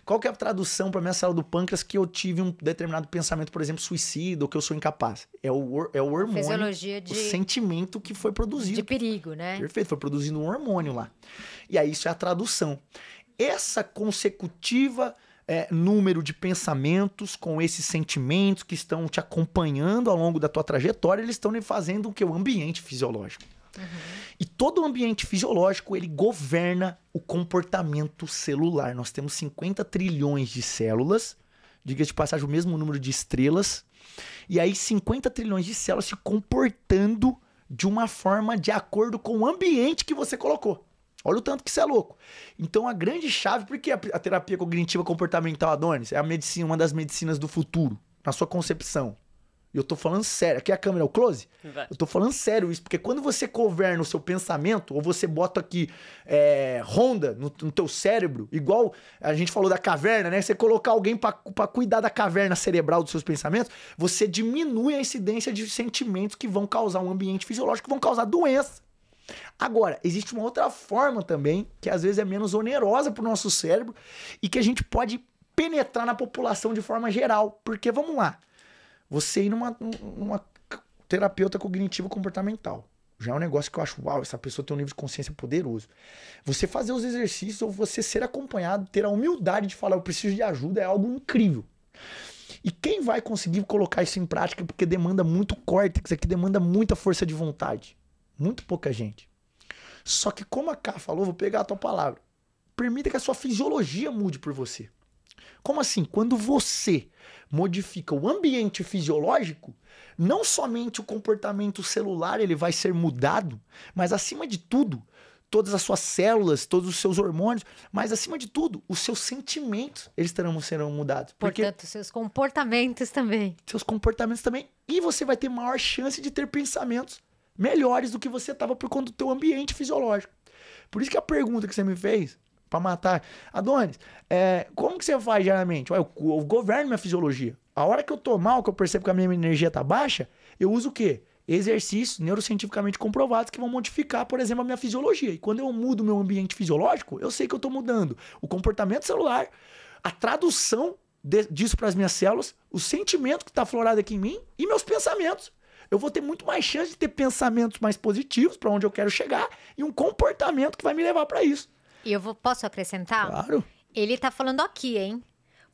Qual que é a tradução pra minha célula do pâncreas que eu tive um determinado pensamento, por exemplo, suicida ou que eu sou incapaz? É o, é o hormônio, Fisiologia de... o sentimento que foi produzido. De perigo, né? Perfeito, foi produzindo um hormônio lá. E aí isso é a tradução essa consecutiva é, número de pensamentos com esses sentimentos que estão te acompanhando ao longo da tua trajetória, eles estão fazendo o que? O ambiente fisiológico. Uhum. E todo o ambiente fisiológico ele governa o comportamento celular. Nós temos 50 trilhões de células, diga de passagem, o mesmo número de estrelas, e aí 50 trilhões de células se comportando de uma forma de acordo com o ambiente que você colocou. Olha o tanto que você é louco. Então a grande chave, por que a, terapia cognitiva comportamental Adonis é a medicina, uma das medicinas do futuro, na sua concepção? E eu tô falando sério. Aqui é a câmera é o close? Vai. Eu tô falando sério isso, porque quando você governa o seu pensamento, ou você bota aqui é, ronda no, no teu cérebro, igual a gente falou da caverna, né? Você colocar alguém para cuidar da caverna cerebral dos seus pensamentos, você diminui a incidência de sentimentos que vão causar um ambiente fisiológico, que vão causar doença. Agora, existe uma outra forma também, que às vezes é menos onerosa para o nosso cérebro e que a gente pode penetrar na população de forma geral. Porque vamos lá, você ir numa, numa terapeuta cognitivo-comportamental. Já é um negócio que eu acho, uau, essa pessoa tem um nível de consciência poderoso. Você fazer os exercícios ou você ser acompanhado, ter a humildade de falar, eu preciso de ajuda, é algo incrível. E quem vai conseguir colocar isso em prática, porque demanda muito córtex, aqui demanda muita força de vontade. Muito pouca gente. Só que, como a Ká falou, vou pegar a tua palavra. Permita que a sua fisiologia mude por você. Como assim? Quando você modifica o ambiente fisiológico, não somente o comportamento celular ele vai ser mudado, mas acima de tudo, todas as suas células, todos os seus hormônios, mas acima de tudo, os seus sentimentos, eles terão, serão mudados. Portanto, porque... seus comportamentos também. Seus comportamentos também. E você vai ter maior chance de ter pensamentos melhores do que você estava por conta do teu ambiente fisiológico. Por isso que a pergunta que você me fez, para matar. Adonis, é, como que você faz geralmente? Ué, eu, eu governo minha fisiologia. A hora que eu tô mal, que eu percebo que a minha energia tá baixa, eu uso o quê? Exercícios neurocientificamente comprovados que vão modificar, por exemplo, a minha fisiologia. E quando eu mudo meu ambiente fisiológico, eu sei que eu tô mudando o comportamento celular, a tradução de, disso para as minhas células, o sentimento que está aflorado aqui em mim e meus pensamentos eu vou ter muito mais chance de ter pensamentos mais positivos para onde eu quero chegar e um comportamento que vai me levar para isso. E eu vou, posso acrescentar? Claro. Ele tá falando aqui, hein?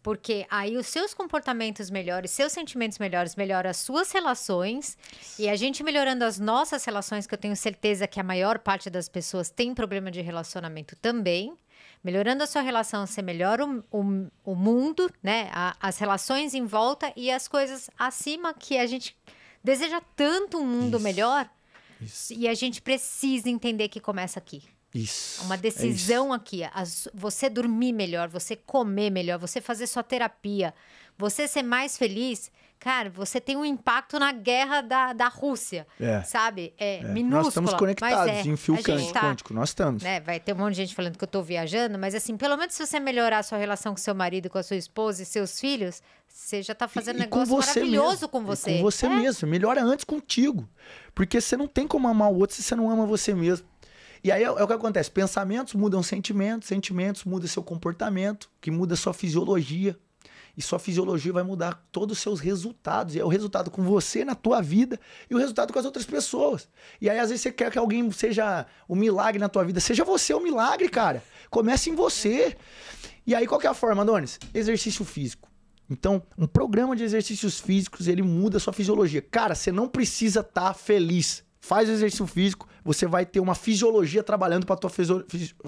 Porque aí os seus comportamentos melhores, seus sentimentos melhores, melhoram as suas relações. E a gente melhorando as nossas relações, que eu tenho certeza que a maior parte das pessoas tem problema de relacionamento também. Melhorando a sua relação, você melhora o, o, o mundo, né? A, as relações em volta e as coisas acima que a gente deseja tanto um mundo Isso. melhor isso. E a gente precisa entender que começa aqui. Isso. Uma é decisão é aqui. As, você dormir melhor, você comer melhor, você fazer sua terapia, você ser mais feliz, Cara, você tem um impacto na guerra da, da Rússia, é. sabe? É, é. minúscula. Nós estamos conectados é, em fio tá, quântico, nós estamos. Né, vai ter um monte de gente falando que eu estou viajando, mas assim, pelo menos se você melhorar a sua relação com seu marido, com a sua esposa e seus filhos, você já está fazendo e, negócio com maravilhoso mesmo. com você. E com você é. mesmo, melhora antes contigo. Porque você não tem como amar o outro se você não ama você mesmo. E aí é, é o que acontece: pensamentos mudam sentimentos, sentimentos mudam seu comportamento, que muda sua fisiologia. E sua fisiologia vai mudar todos os seus resultados. E é o resultado com você na tua vida e o resultado com as outras pessoas. E aí, às vezes, você quer que alguém seja o um milagre na tua vida. Seja você o um milagre, cara. Comece em você. E aí, qual que é a forma, donis Exercício físico. Então, um programa de exercícios físicos, ele muda a sua fisiologia. Cara, você não precisa estar tá feliz. Faz exercício físico, você vai ter uma fisiologia trabalhando para tua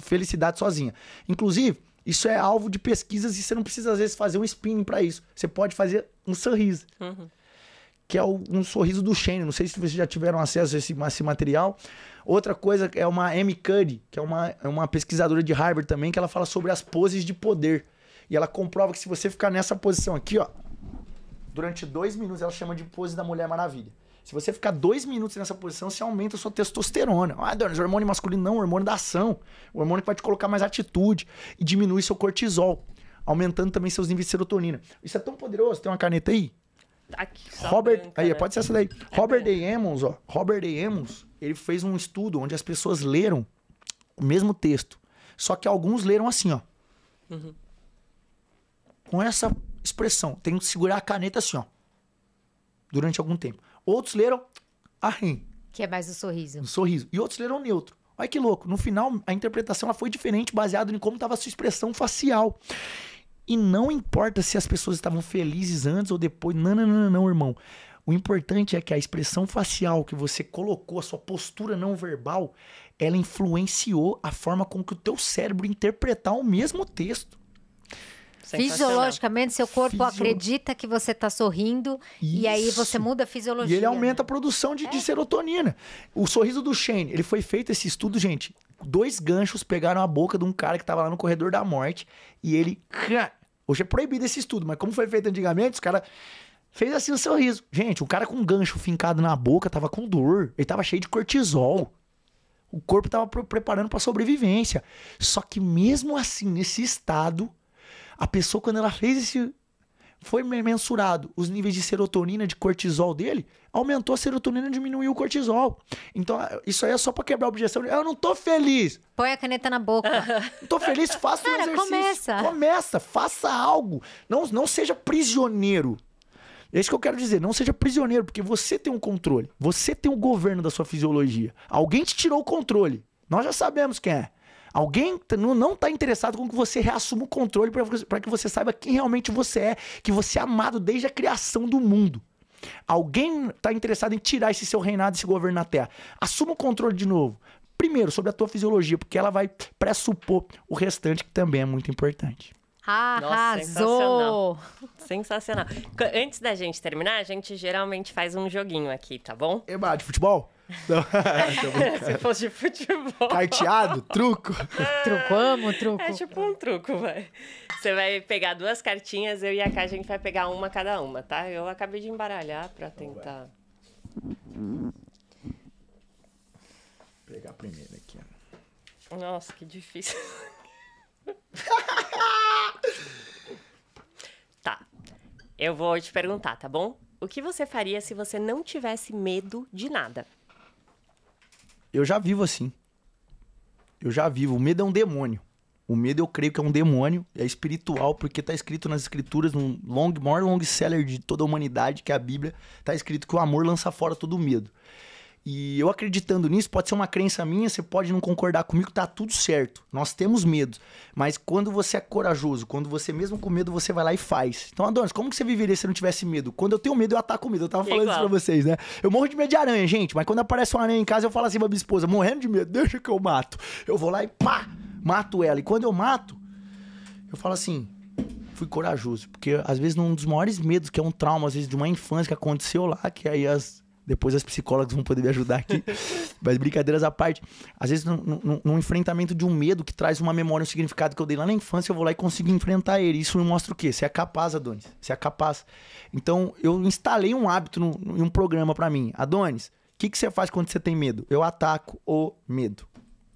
felicidade sozinha. Inclusive, isso é alvo de pesquisas e você não precisa, às vezes, fazer um spinning para isso. Você pode fazer um sorriso. Uhum. Que é o, um sorriso do Shane. Não sei se vocês já tiveram acesso a esse, a esse material. Outra coisa é uma M. Cuddy, que é uma, é uma pesquisadora de Harvard também, que ela fala sobre as poses de poder. E ela comprova que se você ficar nessa posição aqui, ó, durante dois minutos, ela chama de pose da Mulher Maravilha. Se você ficar dois minutos nessa posição, você aumenta a sua testosterona. Ah, Adonis, hormônio masculino não, hormônio da ação. O hormônio que vai te colocar mais atitude e diminui seu cortisol, aumentando também seus níveis de serotonina. Isso é tão poderoso. Tem uma caneta aí? Aqui, Robert, branca, aí, né? pode ser essa é daí. É Robert bem. A. Emmons, ó. Robert A. Emmons, ele fez um estudo onde as pessoas leram o mesmo texto, só que alguns leram assim, ó. Uhum. Com essa expressão, tem que segurar a caneta assim, ó. Durante algum tempo. Outros leram Ahim. Que é mais o um sorriso. Um sorriso. E outros leram neutro. Olha que louco. No final, a interpretação foi diferente, baseado em como estava a sua expressão facial. E não importa se as pessoas estavam felizes antes ou depois. Não, não, não, não, irmão. O importante é que a expressão facial que você colocou, a sua postura não verbal, ela influenciou a forma com que o teu cérebro interpretar o mesmo texto. Fisiologicamente, seu corpo Fisio... acredita que você está sorrindo Isso. e aí você muda a fisiologia. E ele aumenta né? a produção de, é. de, serotonina. O sorriso do Shane, ele foi feito esse estudo, gente. Dois ganchos pegaram a boca de um cara que estava lá no corredor da morte e ele. Hoje é proibido esse estudo, mas como foi feito antigamente, os caras. Fez assim o um sorriso. Gente, o cara com um gancho fincado na boca tava com dor. Ele tava cheio de cortisol. O corpo estava preparando para sobrevivência. Só que mesmo assim, nesse estado, a pessoa, quando ela fez esse. Foi mensurado os níveis de serotonina, de cortisol dele, aumentou a serotonina diminuiu o cortisol. Então, isso aí é só pra quebrar a objeção. Eu não tô feliz. Põe a caneta na boca. Não tô feliz, faça Cara, um exercício. Começa. Começa, faça algo. Não, não seja prisioneiro. É isso que eu quero dizer. Não seja prisioneiro, porque você tem um controle. Você tem o um governo da sua fisiologia. Alguém te tirou o controle. Nós já sabemos quem é. Alguém não está interessado com que você reassuma o controle para que você saiba quem realmente você é, que você é amado desde a criação do mundo. Alguém está interessado em tirar esse seu reinado, esse governo na Terra. Assuma o controle de novo. Primeiro, sobre a tua fisiologia, porque ela vai pressupor o restante, que também é muito importante. Arrasou! Nossa, sensacional. sensacional. Antes da gente terminar, a gente geralmente faz um joguinho aqui, tá bom? Eba, de futebol? Não, [laughs] Se fosse de futebol. Carteado? Truco? É. truco, amo truco. É tipo um truco, vai. Você vai pegar duas cartinhas, eu e a Kai, a gente vai pegar uma cada uma, tá? Eu acabei de embaralhar pra então tentar. Vou pegar a primeira aqui, ó. Nossa, que difícil. [laughs] tá. Eu vou te perguntar, tá bom? O que você faria se você não tivesse medo de nada? Eu já vivo assim. Eu já vivo. O medo é um demônio. O medo eu creio que é um demônio, é espiritual, porque está escrito nas escrituras, no long, maior long seller de toda a humanidade, que é a Bíblia, está escrito que o amor lança fora todo o medo. E eu acreditando nisso, pode ser uma crença minha, você pode não concordar comigo, tá tudo certo. Nós temos medo. Mas quando você é corajoso, quando você mesmo com medo, você vai lá e faz. Então, Adonis, como que você viveria se não tivesse medo? Quando eu tenho medo, eu ataco medo. Eu tava falando é isso pra vocês, né? Eu morro de medo de aranha, gente. Mas quando aparece uma aranha em casa, eu falo assim pra minha esposa, morrendo de medo, deixa que eu mato. Eu vou lá e pá, mato ela. E quando eu mato, eu falo assim, fui corajoso. Porque às vezes um dos maiores medos, que é um trauma, às vezes, de uma infância que aconteceu lá, que aí as depois as psicólogas vão poder me ajudar aqui. [laughs] Mas brincadeiras à parte. Às vezes, num, num, num, enfrentamento de um medo que traz uma memória, um significado que eu dei lá na infância, eu vou lá e consigo enfrentar ele. Isso me mostra o quê? Você é capaz, Adonis. Você é capaz. Então, eu instalei um hábito em um programa para mim. Adonis, o que, que você faz quando você tem medo? Eu ataco o medo.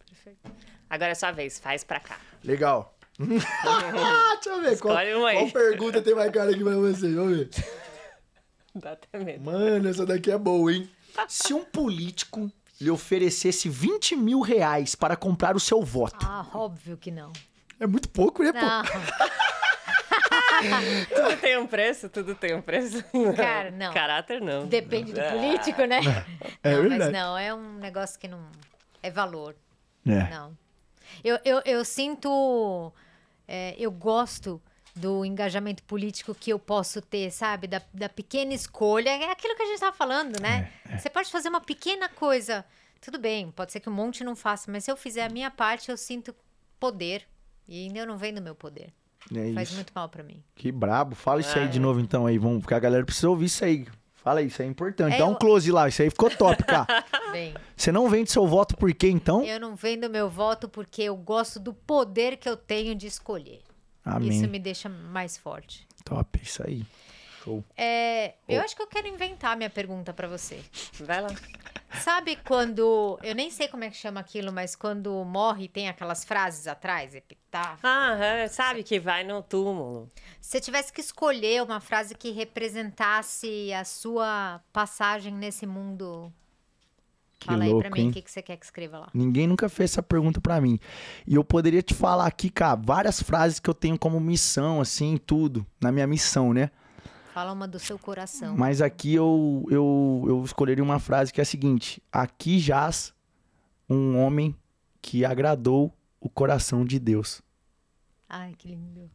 Perfeito. Agora é sua vez. Faz pra cá. Legal. [laughs] [laughs] Deixa eu ver. qual, um aí. qual pergunta tem mais cara aqui pra você? Vamos ver. [laughs] Dá até medo. Mano, essa daqui é boa, hein? Se um político lhe oferecesse 20 mil reais para comprar o seu voto. Ah, óbvio que não. É muito pouco, né, pô? [laughs] tudo tem um preço, tudo tem um preço. Cara, não. Caráter não. Depende do ah. político, né? É, é não, verdade. mas não, é um negócio que não. É valor. É. Não. Eu, eu, eu sinto. É, eu gosto do engajamento político que eu posso ter, sabe? Da, da pequena escolha. É aquilo que a gente estava falando, né? É, é. Você pode fazer uma pequena coisa. Tudo bem, pode ser que um monte não faça, mas se eu fizer a minha parte, eu sinto poder. E ainda não vem do meu poder. É Faz isso. muito mal para mim. Que brabo. Fala isso aí de é. novo, então, aí. Vamos, porque a galera precisa ouvir isso aí. Fala isso é importante. É, Dá um eu... close lá, isso aí ficou top, cara. [laughs] Bem, Você não vende seu voto por quê, então? Eu não vendo meu voto porque eu gosto do poder que eu tenho de escolher. Amém. Isso me deixa mais forte. Top, isso aí. Show. É, eu acho que eu quero inventar minha pergunta para você. Vai lá. Sabe quando. Eu nem sei como é que chama aquilo, mas quando morre tem aquelas frases atrás, epitáfio. Aham, sabe que vai no túmulo. Se você tivesse que escolher uma frase que representasse a sua passagem nesse mundo que Fala louco, aí pra mim o que, que você quer que escreva lá. Ninguém nunca fez essa pergunta para mim. E eu poderia te falar aqui, cara, várias frases que eu tenho como missão, assim, tudo, na minha missão, né? Fala uma do seu coração. Mas aqui eu, eu, eu escolheria uma frase que é a seguinte: Aqui jaz um homem que agradou o coração de Deus. Ai, que lindo.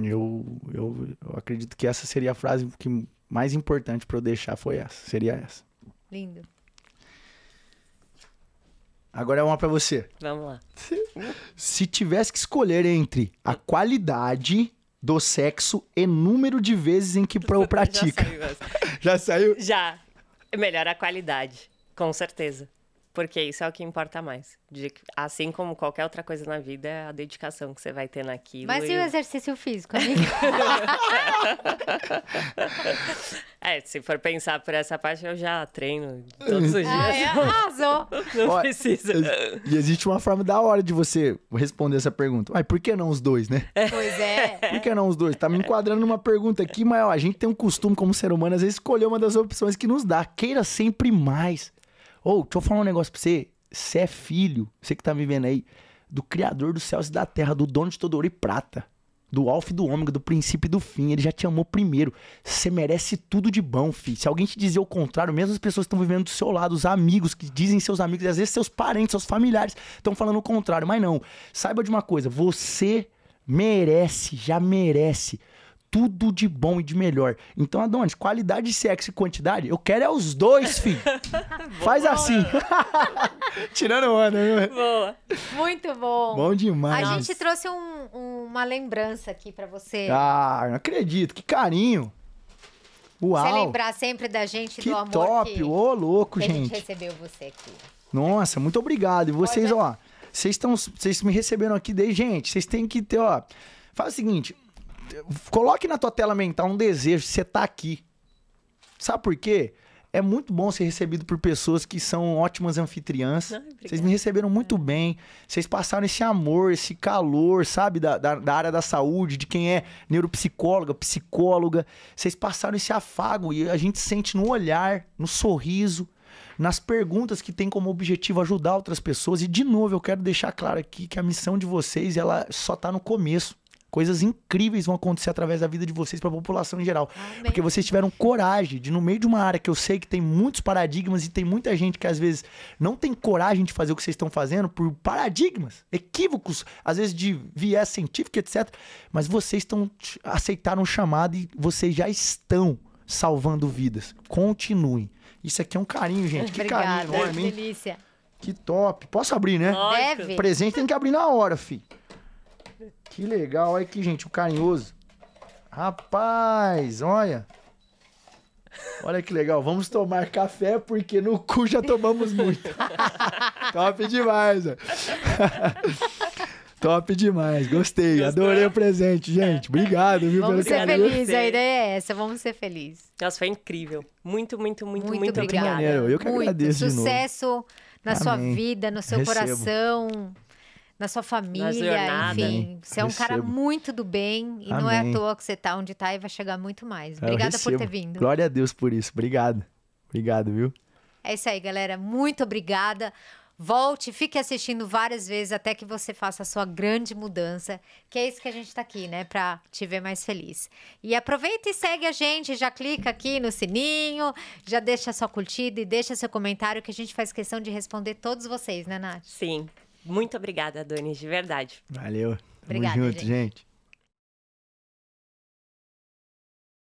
Eu, eu, eu acredito que essa seria a frase que mais importante para eu deixar foi essa. Seria essa. Lindo. Agora é uma para você. Vamos lá. Se tivesse que escolher entre a qualidade do sexo e número de vezes em que [laughs] pratica. Já saiu? [laughs] Já. Saiu? Já. Melhor a qualidade, com certeza. Porque isso é o que importa mais. De, assim como qualquer outra coisa na vida, é a dedicação que você vai ter naquilo. Mas e, o exercício físico, [laughs] é, se for pensar por essa parte, eu já treino todos os ah, dias. Ah, é, arrasou! [laughs] Não precisa. E existe uma forma da hora de você responder essa pergunta. Mas por que não os dois, né? É. Pois é. [laughs] Por que não os dois? Tá me enquadrando numa pergunta aqui, mas ó, a gente tem um costume como ser humano, às vezes, escolher uma das opções que nos dá. Queira sempre mais. Ou, oh, deixa eu falar um negócio pra você. Você é filho, você que tá me vendo aí, do Criador dos céus e da terra, do dono de todo ouro e prata, do alfa e do ômega, do princípio e do fim. Ele já te amou primeiro. Você merece tudo de bom, filho. Se alguém te dizer o contrário, mesmo as pessoas que estão vivendo do seu lado, os amigos que dizem seus amigos, e às vezes seus parentes, seus familiares estão falando o contrário. Mas não. Saiba de uma coisa, você merece, já merece tudo de bom e de melhor. Então, Adonis, qualidade, sexo e quantidade, eu quero é os dois, filho. [laughs] [laughs] Faz boa, assim. [laughs] Tirando onda, viu? Boa. Muito bom. Bom demais. A gente trouxe um, um, uma lembrança aqui para você. Ah, não acredito. Que carinho. Uau. Você lembrar sempre da gente, que do amor top. que... Ô, louco, que gente. a gente recebeu você aqui. Nossa, muito obrigado. E vocês, Pode... ó, vocês estão, vocês me receberam aqui desde, gente, vocês têm que ter, ó... Faz o seguinte, Coloque na tua tela mental um desejo de você estar tá aqui. Sabe por quê? É muito bom ser recebido por pessoas que são ótimas anfitriãs. Vocês me receberam muito é. bem. Vocês passaram esse amor, esse calor, sabe? Da, da, da, área da saúde, de quem é neuropsicóloga, psicóloga. Vocês passaram esse afago e a gente sente no olhar, no sorriso, nas perguntas que tem como objetivo ajudar outras pessoas. E, de novo, eu quero deixar claro aqui que a missão de vocês ela só está no começo coisas incríveis vão acontecer através da vida de vocês para a população em geral. Amém. Porque vocês tiveram coragem de, no meio de uma área que eu sei que tem muitos paradigmas e tem muita gente que às vezes não tem coragem de fazer o que vocês estão fazendo por paradigmas, equívocos, às vezes de viés científico, etc. Mas vocês estão aceitaram o chamado e vocês já estão salvando vidas. Continuem. Isso aqui é um carinho, gente. Que Obrigada, carinho enorme. Que delícia. Que top. Posso abrir, né? Deve. Presente tem que abrir na hora, filho. Que legal. Olha aqui, gente, o carinhoso. Rapaz, olha. Olha que legal. Vamos tomar café porque no cu já tomamos muito. [laughs] Top demais. [laughs] Top demais, gostei. Adorei o presente, gente. Obrigado, viu, Vamos pelo ser felizes. a ideia é essa, vamos ser felizes. Nossa, foi incrível. Muito, muito, muito, muito, muito obrigado. Eu que muito. agradeço Sucesso na Amém. sua vida, no seu Recebo. coração na sua família, enfim. Você é um cara muito do bem e Amém. não é à toa que você está onde está e vai chegar muito mais. É, obrigada por ter vindo. Glória a Deus por isso. Obrigado. Obrigado, viu? É isso aí, galera. Muito obrigada. Volte, fique assistindo várias vezes até que você faça a sua grande mudança, que é isso que a gente está aqui, né, para te ver mais feliz. E aproveita e segue a gente, já clica aqui no sininho, já deixa sua curtida e deixa seu comentário que a gente faz questão de responder todos vocês, né, Nath? Sim. Muito obrigada, Dani, de verdade. Valeu. Obrigada, Tamo junto, gente. gente.